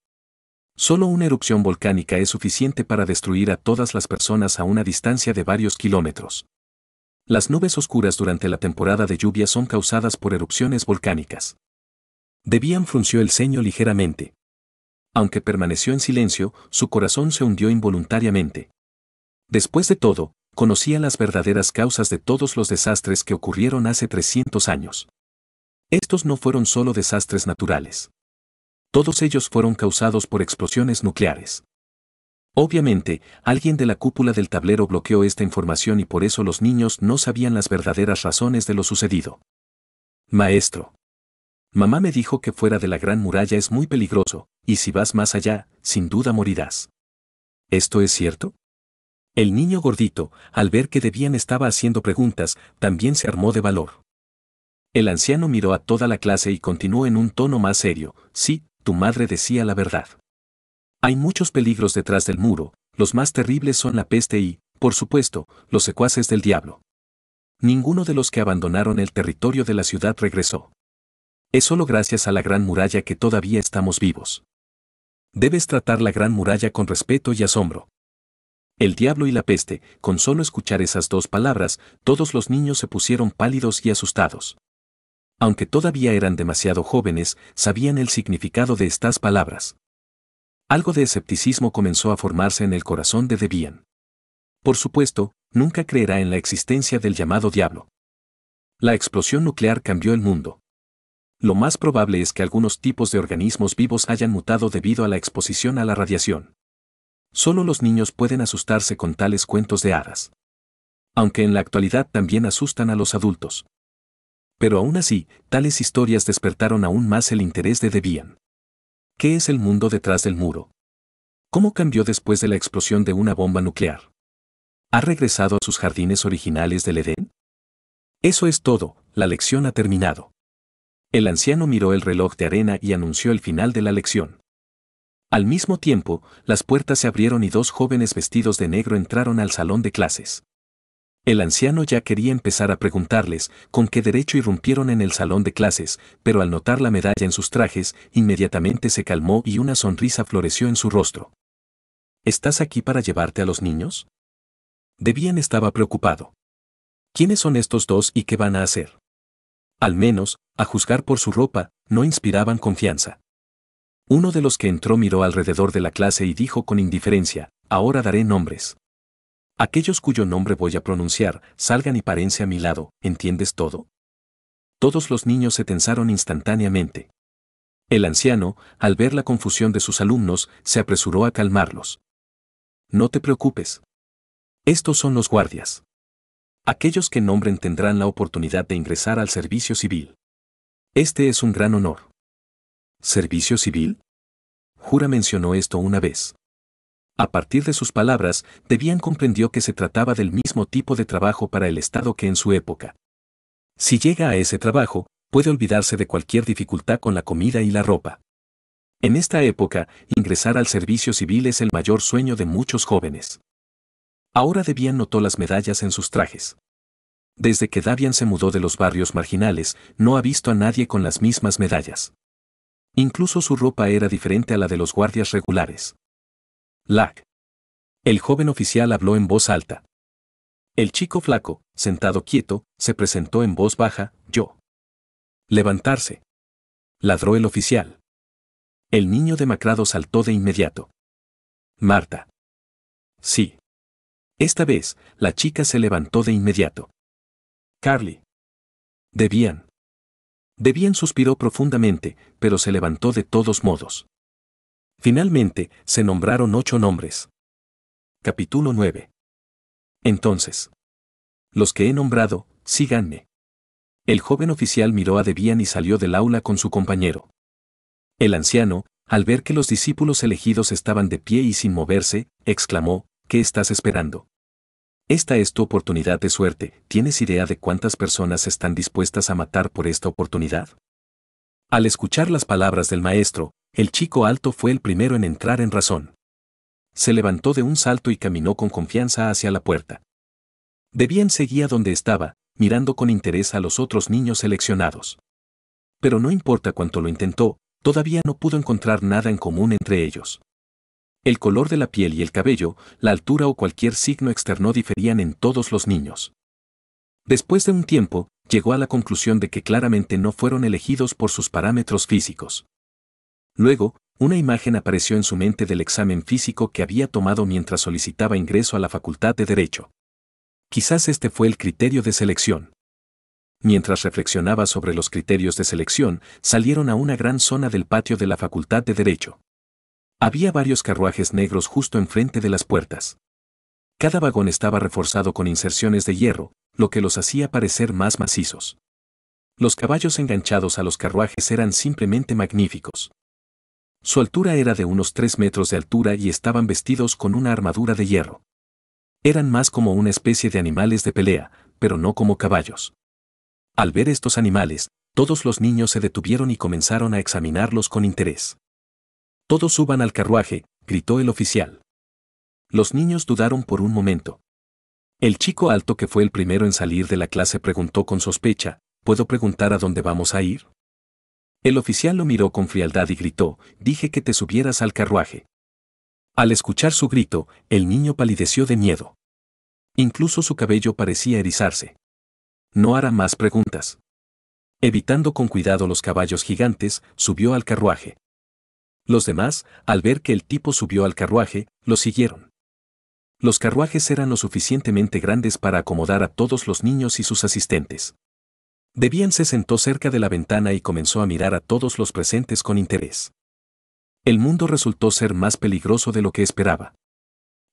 Solo una erupción volcánica es suficiente para destruir a todas las personas a una distancia de varios kilómetros. Las nubes oscuras durante la temporada de lluvia son causadas por erupciones volcánicas. Debian frunció el ceño ligeramente. Aunque permaneció en silencio, su corazón se hundió involuntariamente. Después de todo, conocía las verdaderas causas de todos los desastres que ocurrieron hace 300 años. Estos no fueron solo desastres naturales. Todos ellos fueron causados por explosiones nucleares. Obviamente, alguien de la cúpula del tablero bloqueó esta información y por eso los niños no sabían las verdaderas razones de lo sucedido. Maestro. Mamá me dijo que fuera de la gran muralla es muy peligroso, y si vas más allá, sin duda morirás. ¿Esto es cierto? El niño gordito, al ver que Debian estaba haciendo preguntas, también se armó de valor. El anciano miró a toda la clase y continuó en un tono más serio, sí, tu madre decía la verdad. Hay muchos peligros detrás del muro, los más terribles son la peste y, por supuesto, los secuaces del diablo. Ninguno de los que abandonaron el territorio de la ciudad regresó. Es solo gracias a la gran muralla que todavía estamos vivos. Debes tratar la gran muralla con respeto y asombro. El diablo y la peste, con solo escuchar esas dos palabras, todos los niños se pusieron pálidos y asustados. Aunque todavía eran demasiado jóvenes, sabían el significado de estas palabras. Algo de escepticismo comenzó a formarse en el corazón de Debian. Por supuesto, nunca creerá en la existencia del llamado diablo. La explosión nuclear cambió el mundo. Lo más probable es que algunos tipos de organismos vivos hayan mutado debido a la exposición a la radiación. Solo los niños pueden asustarse con tales cuentos de hadas. Aunque en la actualidad también asustan a los adultos. Pero aún así, tales historias despertaron aún más el interés de Debian. ¿Qué es el mundo detrás del muro? ¿Cómo cambió después de la explosión de una bomba nuclear? ¿Ha regresado a sus jardines originales del Edén? Eso es todo, la lección ha terminado. El anciano miró el reloj de arena y anunció el final de la lección. Al mismo tiempo, las puertas se abrieron y dos jóvenes vestidos de negro entraron al salón de clases. El anciano ya quería empezar a preguntarles con qué derecho irrumpieron en el salón de clases, pero al notar la medalla en sus trajes, inmediatamente se calmó y una sonrisa floreció en su rostro. ¿Estás aquí para llevarte a los niños? Debian estaba preocupado. ¿Quiénes son estos dos y qué van a hacer? Al menos, a juzgar por su ropa, no inspiraban confianza. Uno de los que entró miró alrededor de la clase y dijo con indiferencia, ahora daré nombres. Aquellos cuyo nombre voy a pronunciar, salgan y parense a mi lado, ¿entiendes todo? Todos los niños se tensaron instantáneamente. El anciano, al ver la confusión de sus alumnos, se apresuró a calmarlos. No te preocupes. Estos son los guardias. Aquellos que nombren tendrán la oportunidad de ingresar al servicio civil. Este es un gran honor. ¿Servicio civil? Jura mencionó esto una vez. A partir de sus palabras, Debian comprendió que se trataba del mismo tipo de trabajo para el Estado que en su época. Si llega a ese trabajo, puede olvidarse de cualquier dificultad con la comida y la ropa. En esta época, ingresar al servicio civil es el mayor sueño de muchos jóvenes. Ahora Debian notó las medallas en sus trajes. Desde que Davian se mudó de los barrios marginales, no ha visto a nadie con las mismas medallas. Incluso su ropa era diferente a la de los guardias regulares. Lack. El joven oficial habló en voz alta. El chico flaco, sentado quieto, se presentó en voz baja, yo. Levantarse. Ladró el oficial. El niño demacrado saltó de inmediato. Marta. Sí. Esta vez, la chica se levantó de inmediato. Carly. Debían. Debian suspiró profundamente, pero se levantó de todos modos. Finalmente, se nombraron ocho nombres. Capítulo 9. Entonces. Los que he nombrado, síganme. El joven oficial miró a Debian y salió del aula con su compañero. El anciano, al ver que los discípulos elegidos estaban de pie y sin moverse, exclamó, ¿Qué estás esperando? Esta es tu oportunidad de suerte. ¿Tienes idea de cuántas personas están dispuestas a matar por esta oportunidad? Al escuchar las palabras del maestro, el chico alto fue el primero en entrar en razón. Se levantó de un salto y caminó con confianza hacia la puerta. Debian seguía donde estaba, mirando con interés a los otros niños seleccionados. Pero no importa cuánto lo intentó, todavía no pudo encontrar nada en común entre ellos. El color de la piel y el cabello, la altura o cualquier signo externo diferían en todos los niños. Después de un tiempo, llegó a la conclusión de que claramente no fueron elegidos por sus parámetros físicos. Luego, una imagen apareció en su mente del examen físico que había tomado mientras solicitaba ingreso a la Facultad de Derecho. Quizás este fue el criterio de selección. Mientras reflexionaba sobre los criterios de selección, salieron a una gran zona del patio de la Facultad de Derecho. Había varios carruajes negros justo enfrente de las puertas. Cada vagón estaba reforzado con inserciones de hierro, lo que los hacía parecer más macizos. Los caballos enganchados a los carruajes eran simplemente magníficos. Su altura era de unos 3 metros de altura y estaban vestidos con una armadura de hierro. Eran más como una especie de animales de pelea, pero no como caballos. Al ver estos animales, todos los niños se detuvieron y comenzaron a examinarlos con interés. Todos suban al carruaje, gritó el oficial. Los niños dudaron por un momento. El chico alto que fue el primero en salir de la clase preguntó con sospecha, ¿puedo preguntar a dónde vamos a ir? El oficial lo miró con frialdad y gritó, dije que te subieras al carruaje. Al escuchar su grito, el niño palideció de miedo. Incluso su cabello parecía erizarse. No hará más preguntas. Evitando con cuidado los caballos gigantes, subió al carruaje. Los demás, al ver que el tipo subió al carruaje, lo siguieron. Los carruajes eran lo suficientemente grandes para acomodar a todos los niños y sus asistentes. Debian se sentó cerca de la ventana y comenzó a mirar a todos los presentes con interés. El mundo resultó ser más peligroso de lo que esperaba.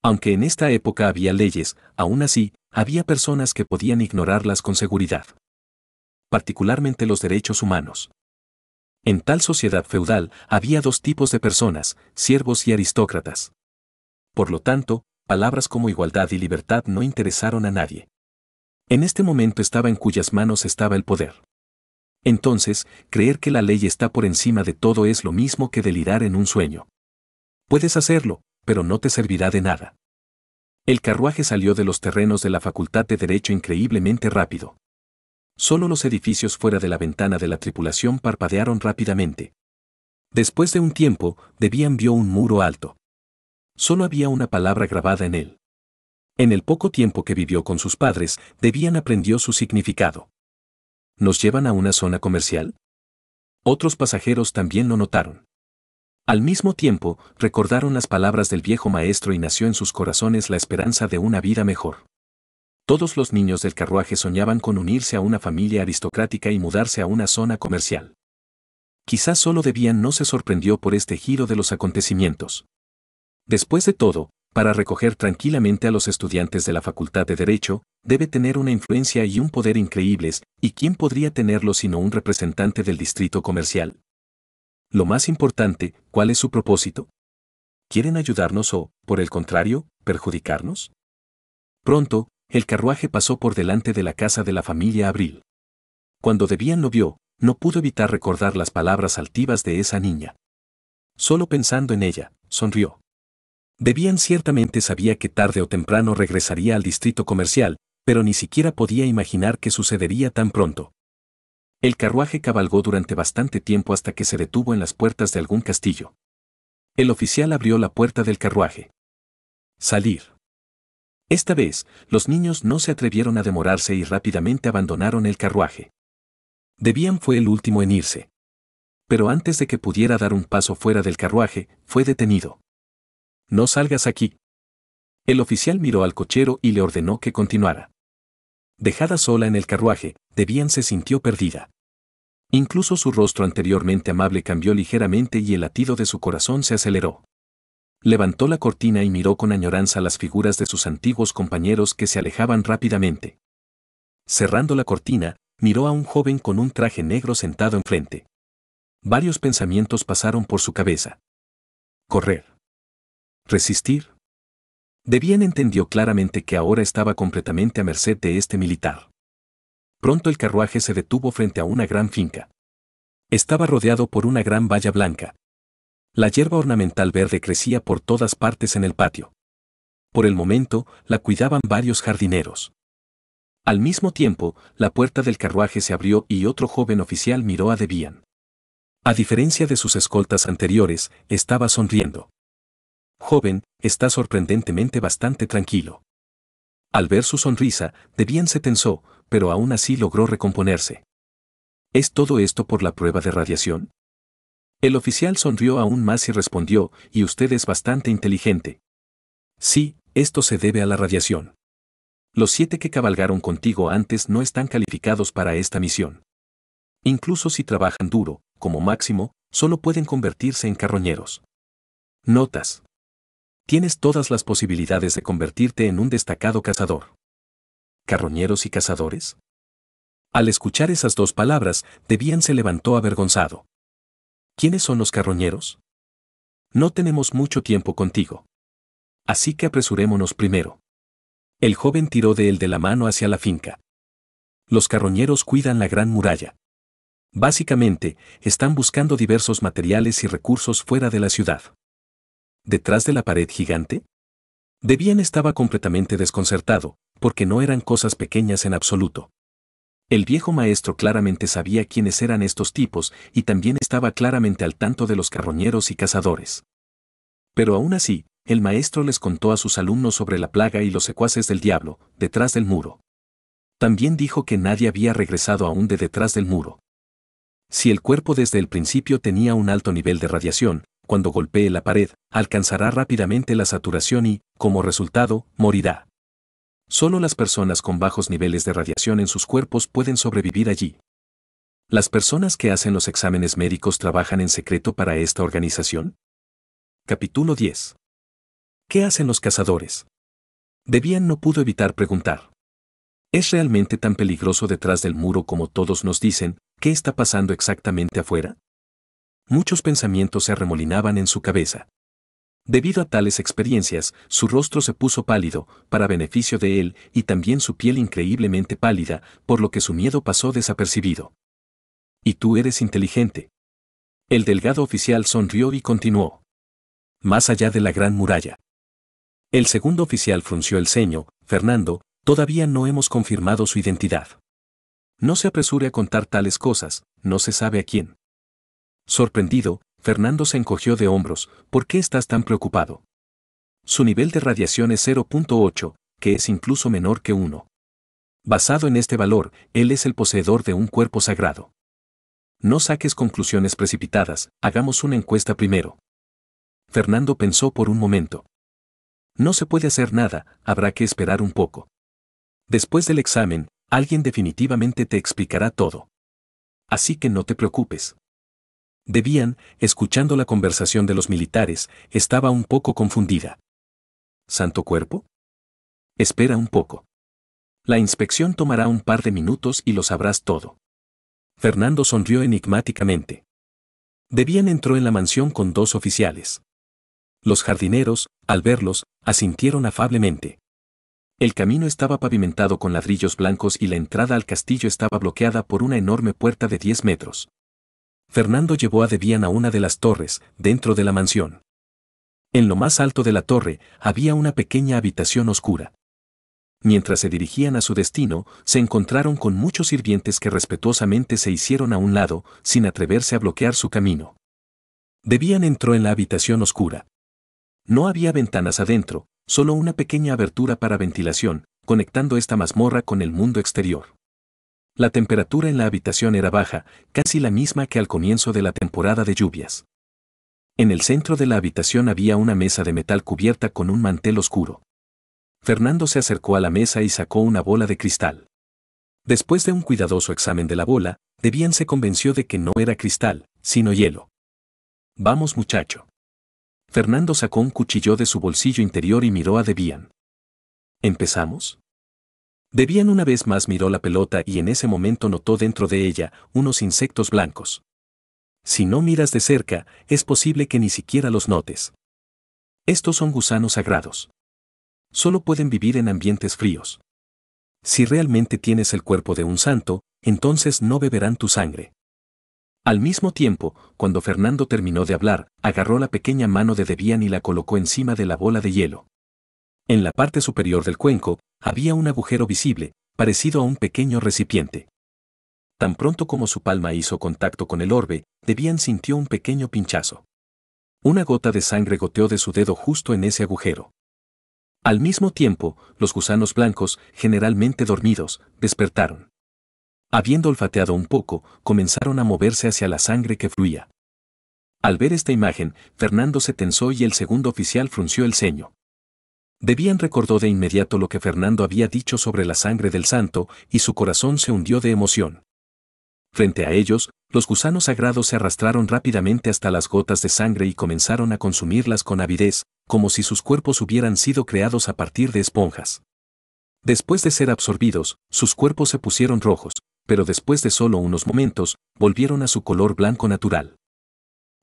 Aunque en esta época había leyes, aún así, había personas que podían ignorarlas con seguridad. Particularmente los derechos humanos. En tal sociedad feudal había dos tipos de personas, siervos y aristócratas. Por lo tanto, palabras como igualdad y libertad no interesaron a nadie. En este momento estaba en cuyas manos estaba el poder. Entonces, creer que la ley está por encima de todo es lo mismo que delirar en un sueño. Puedes hacerlo, pero no te servirá de nada. El carruaje salió de los terrenos de la Facultad de Derecho increíblemente rápido. Solo los edificios fuera de la ventana de la tripulación parpadearon rápidamente. Después de un tiempo, Debian vio un muro alto. Solo había una palabra grabada en él. En el poco tiempo que vivió con sus padres, Debian aprendió su significado. ¿Nos llevan a una zona comercial? Otros pasajeros también lo notaron. Al mismo tiempo, recordaron las palabras del viejo maestro y nació en sus corazones la esperanza de una vida mejor. Todos los niños del carruaje soñaban con unirse a una familia aristocrática y mudarse a una zona comercial. Quizás solo Debían no se sorprendió por este giro de los acontecimientos. Después de todo, para recoger tranquilamente a los estudiantes de la Facultad de Derecho, debe tener una influencia y un poder increíbles, y quién podría tenerlo sino un representante del distrito comercial. Lo más importante, ¿cuál es su propósito? ¿Quieren ayudarnos o, por el contrario, perjudicarnos? Pronto, el carruaje pasó por delante de la casa de la familia Abril. Cuando Debian lo vio, no pudo evitar recordar las palabras altivas de esa niña. Solo pensando en ella, sonrió. Debian ciertamente sabía que tarde o temprano regresaría al distrito comercial, pero ni siquiera podía imaginar que sucedería tan pronto. El carruaje cabalgó durante bastante tiempo hasta que se detuvo en las puertas de algún castillo. El oficial abrió la puerta del carruaje. Salir. Esta vez, los niños no se atrevieron a demorarse y rápidamente abandonaron el carruaje. Debian fue el último en irse. Pero antes de que pudiera dar un paso fuera del carruaje, fue detenido. No salgas aquí. El oficial miró al cochero y le ordenó que continuara. Dejada sola en el carruaje, Debian se sintió perdida. Incluso su rostro anteriormente amable cambió ligeramente y el latido de su corazón se aceleró. Levantó la cortina y miró con añoranza las figuras de sus antiguos compañeros que se alejaban rápidamente. Cerrando la cortina, miró a un joven con un traje negro sentado enfrente. Varios pensamientos pasaron por su cabeza. Correr. Resistir. Debian entendió claramente que ahora estaba completamente a merced de este militar. Pronto el carruaje se detuvo frente a una gran finca. Estaba rodeado por una gran valla blanca, la hierba ornamental verde crecía por todas partes en el patio. Por el momento, la cuidaban varios jardineros. Al mismo tiempo, la puerta del carruaje se abrió y otro joven oficial miró a Debian. A diferencia de sus escoltas anteriores, estaba sonriendo. Joven, está sorprendentemente bastante tranquilo. Al ver su sonrisa, Debian se tensó, pero aún así logró recomponerse. ¿Es todo esto por la prueba de radiación? El oficial sonrió aún más y respondió, y usted es bastante inteligente. Sí, esto se debe a la radiación. Los siete que cabalgaron contigo antes no están calificados para esta misión. Incluso si trabajan duro, como máximo, solo pueden convertirse en carroñeros. Notas. Tienes todas las posibilidades de convertirte en un destacado cazador. ¿Carroñeros y cazadores? Al escuchar esas dos palabras, Debian se levantó avergonzado. ¿Quiénes son los carroñeros? No tenemos mucho tiempo contigo. Así que apresurémonos primero. El joven tiró de él de la mano hacia la finca. Los carroñeros cuidan la gran muralla. Básicamente, están buscando diversos materiales y recursos fuera de la ciudad. ¿Detrás de la pared gigante? Debian estaba completamente desconcertado, porque no eran cosas pequeñas en absoluto. El viejo maestro claramente sabía quiénes eran estos tipos y también estaba claramente al tanto de los carroñeros y cazadores. Pero aún así, el maestro les contó a sus alumnos sobre la plaga y los secuaces del diablo, detrás del muro. También dijo que nadie había regresado aún de detrás del muro. Si el cuerpo desde el principio tenía un alto nivel de radiación, cuando golpee la pared, alcanzará rápidamente la saturación y, como resultado, morirá. Solo las personas con bajos niveles de radiación en sus cuerpos pueden sobrevivir allí. ¿Las personas que hacen los exámenes médicos trabajan en secreto para esta organización? Capítulo 10. ¿Qué hacen los cazadores? Debian no pudo evitar preguntar. ¿Es realmente tan peligroso detrás del muro como todos nos dicen? ¿Qué está pasando exactamente afuera? Muchos pensamientos se arremolinaban en su cabeza. Debido a tales experiencias, su rostro se puso pálido, para beneficio de él, y también su piel increíblemente pálida, por lo que su miedo pasó desapercibido. Y tú eres inteligente. El delgado oficial sonrió y continuó. Más allá de la gran muralla. El segundo oficial frunció el ceño, Fernando, todavía no hemos confirmado su identidad. No se apresure a contar tales cosas, no se sabe a quién. Sorprendido, Fernando se encogió de hombros, ¿por qué estás tan preocupado? Su nivel de radiación es 0.8, que es incluso menor que 1. Basado en este valor, él es el poseedor de un cuerpo sagrado. No saques conclusiones precipitadas, hagamos una encuesta primero. Fernando pensó por un momento. No se puede hacer nada, habrá que esperar un poco. Después del examen, alguien definitivamente te explicará todo. Así que no te preocupes. Debian, escuchando la conversación de los militares, estaba un poco confundida. ¿Santo cuerpo? Espera un poco. La inspección tomará un par de minutos y lo sabrás todo. Fernando sonrió enigmáticamente. Debían entró en la mansión con dos oficiales. Los jardineros, al verlos, asintieron afablemente. El camino estaba pavimentado con ladrillos blancos y la entrada al castillo estaba bloqueada por una enorme puerta de 10 metros. Fernando llevó a Debian a una de las torres, dentro de la mansión. En lo más alto de la torre había una pequeña habitación oscura. Mientras se dirigían a su destino, se encontraron con muchos sirvientes que respetuosamente se hicieron a un lado, sin atreverse a bloquear su camino. Debian entró en la habitación oscura. No había ventanas adentro, solo una pequeña abertura para ventilación, conectando esta mazmorra con el mundo exterior. La temperatura en la habitación era baja, casi la misma que al comienzo de la temporada de lluvias. En el centro de la habitación había una mesa de metal cubierta con un mantel oscuro. Fernando se acercó a la mesa y sacó una bola de cristal. Después de un cuidadoso examen de la bola, Debian se convenció de que no era cristal, sino hielo. Vamos muchacho. Fernando sacó un cuchillo de su bolsillo interior y miró a Debian. ¿Empezamos? Debian una vez más miró la pelota y en ese momento notó dentro de ella unos insectos blancos. Si no miras de cerca, es posible que ni siquiera los notes. Estos son gusanos sagrados. Solo pueden vivir en ambientes fríos. Si realmente tienes el cuerpo de un santo, entonces no beberán tu sangre. Al mismo tiempo, cuando Fernando terminó de hablar, agarró la pequeña mano de Debian y la colocó encima de la bola de hielo. En la parte superior del cuenco había un agujero visible, parecido a un pequeño recipiente. Tan pronto como su palma hizo contacto con el orbe, Debian sintió un pequeño pinchazo. Una gota de sangre goteó de su dedo justo en ese agujero. Al mismo tiempo, los gusanos blancos, generalmente dormidos, despertaron. Habiendo olfateado un poco, comenzaron a moverse hacia la sangre que fluía. Al ver esta imagen, Fernando se tensó y el segundo oficial frunció el ceño. Debian recordó de inmediato lo que Fernando había dicho sobre la sangre del santo, y su corazón se hundió de emoción. Frente a ellos, los gusanos sagrados se arrastraron rápidamente hasta las gotas de sangre y comenzaron a consumirlas con avidez, como si sus cuerpos hubieran sido creados a partir de esponjas. Después de ser absorbidos, sus cuerpos se pusieron rojos, pero después de solo unos momentos, volvieron a su color blanco natural.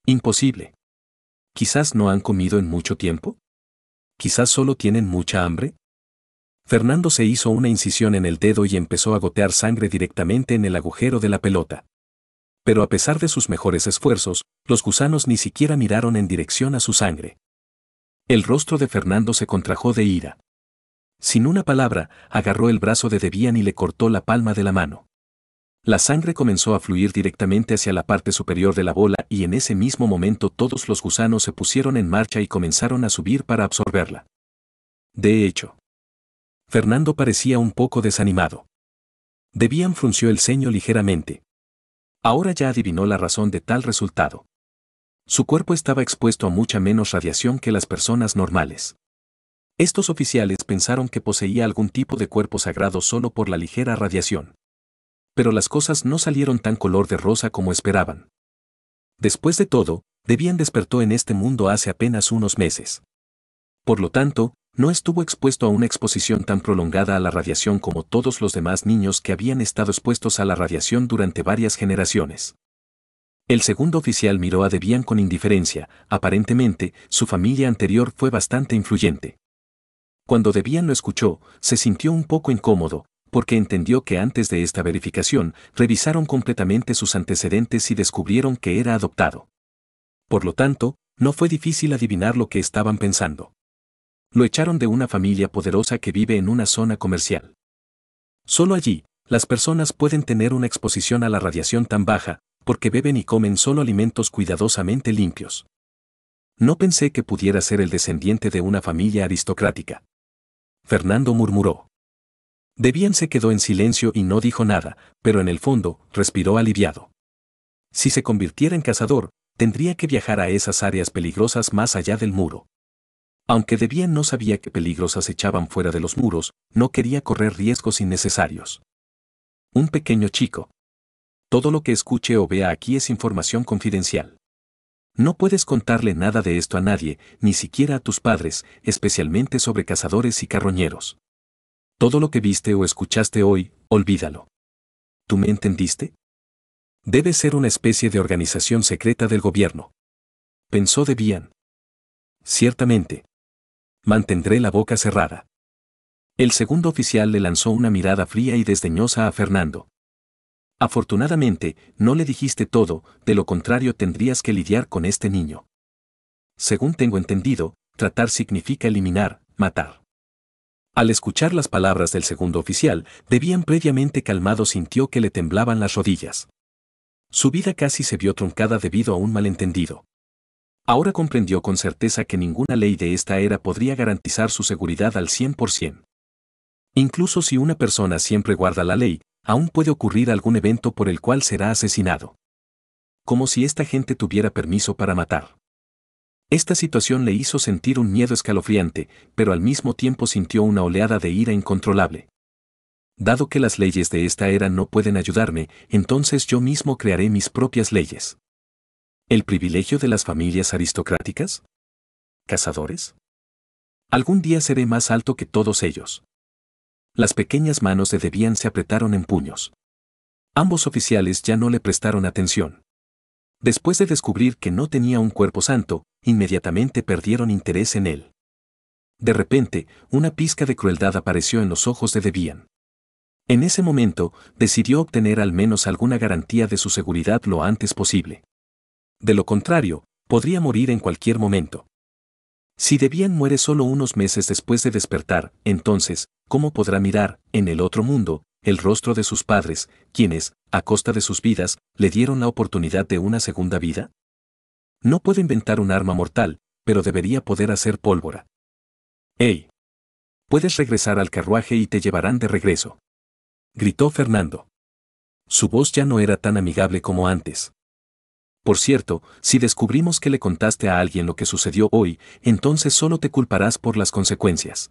Imposible. Quizás no han comido en mucho tiempo. ¿Quizás solo tienen mucha hambre? Fernando se hizo una incisión en el dedo y empezó a gotear sangre directamente en el agujero de la pelota. Pero a pesar de sus mejores esfuerzos, los gusanos ni siquiera miraron en dirección a su sangre. El rostro de Fernando se contrajo de ira. Sin una palabra, agarró el brazo de Debian y le cortó la palma de la mano. La sangre comenzó a fluir directamente hacia la parte superior de la bola y en ese mismo momento todos los gusanos se pusieron en marcha y comenzaron a subir para absorberla. De hecho, Fernando parecía un poco desanimado. Debían frunció el ceño ligeramente. Ahora ya adivinó la razón de tal resultado. Su cuerpo estaba expuesto a mucha menos radiación que las personas normales. Estos oficiales pensaron que poseía algún tipo de cuerpo sagrado solo por la ligera radiación pero las cosas no salieron tan color de rosa como esperaban. Después de todo, Debian despertó en este mundo hace apenas unos meses. Por lo tanto, no estuvo expuesto a una exposición tan prolongada a la radiación como todos los demás niños que habían estado expuestos a la radiación durante varias generaciones. El segundo oficial miró a Debian con indiferencia, aparentemente, su familia anterior fue bastante influyente. Cuando Debian lo escuchó, se sintió un poco incómodo, porque entendió que antes de esta verificación, revisaron completamente sus antecedentes y descubrieron que era adoptado. Por lo tanto, no fue difícil adivinar lo que estaban pensando. Lo echaron de una familia poderosa que vive en una zona comercial. Solo allí, las personas pueden tener una exposición a la radiación tan baja, porque beben y comen solo alimentos cuidadosamente limpios. No pensé que pudiera ser el descendiente de una familia aristocrática. Fernando murmuró. Debian se quedó en silencio y no dijo nada, pero en el fondo, respiró aliviado. Si se convirtiera en cazador, tendría que viajar a esas áreas peligrosas más allá del muro. Aunque Debian no sabía qué peligros echaban fuera de los muros, no quería correr riesgos innecesarios. Un pequeño chico. Todo lo que escuche o vea aquí es información confidencial. No puedes contarle nada de esto a nadie, ni siquiera a tus padres, especialmente sobre cazadores y carroñeros. Todo lo que viste o escuchaste hoy, olvídalo. ¿Tú me entendiste? Debe ser una especie de organización secreta del gobierno. Pensó Debian. Ciertamente. Mantendré la boca cerrada. El segundo oficial le lanzó una mirada fría y desdeñosa a Fernando. Afortunadamente, no le dijiste todo, de lo contrario tendrías que lidiar con este niño. Según tengo entendido, tratar significa eliminar, matar. Al escuchar las palabras del segundo oficial, Debían previamente calmado sintió que le temblaban las rodillas. Su vida casi se vio truncada debido a un malentendido. Ahora comprendió con certeza que ninguna ley de esta era podría garantizar su seguridad al 100%. Incluso si una persona siempre guarda la ley, aún puede ocurrir algún evento por el cual será asesinado. Como si esta gente tuviera permiso para matar. Esta situación le hizo sentir un miedo escalofriante, pero al mismo tiempo sintió una oleada de ira incontrolable. Dado que las leyes de esta era no pueden ayudarme, entonces yo mismo crearé mis propias leyes. ¿El privilegio de las familias aristocráticas? ¿Cazadores? Algún día seré más alto que todos ellos. Las pequeñas manos de Debian se apretaron en puños. Ambos oficiales ya no le prestaron atención. Después de descubrir que no tenía un cuerpo santo, inmediatamente perdieron interés en él. De repente, una pizca de crueldad apareció en los ojos de Debian. En ese momento, decidió obtener al menos alguna garantía de su seguridad lo antes posible. De lo contrario, podría morir en cualquier momento. Si Debian muere solo unos meses después de despertar, entonces, ¿cómo podrá mirar, en el otro mundo, el rostro de sus padres, quienes, a costa de sus vidas, le dieron la oportunidad de una segunda vida? No puedo inventar un arma mortal, pero debería poder hacer pólvora. ¡Ey! Puedes regresar al carruaje y te llevarán de regreso. Gritó Fernando. Su voz ya no era tan amigable como antes. Por cierto, si descubrimos que le contaste a alguien lo que sucedió hoy, entonces solo te culparás por las consecuencias.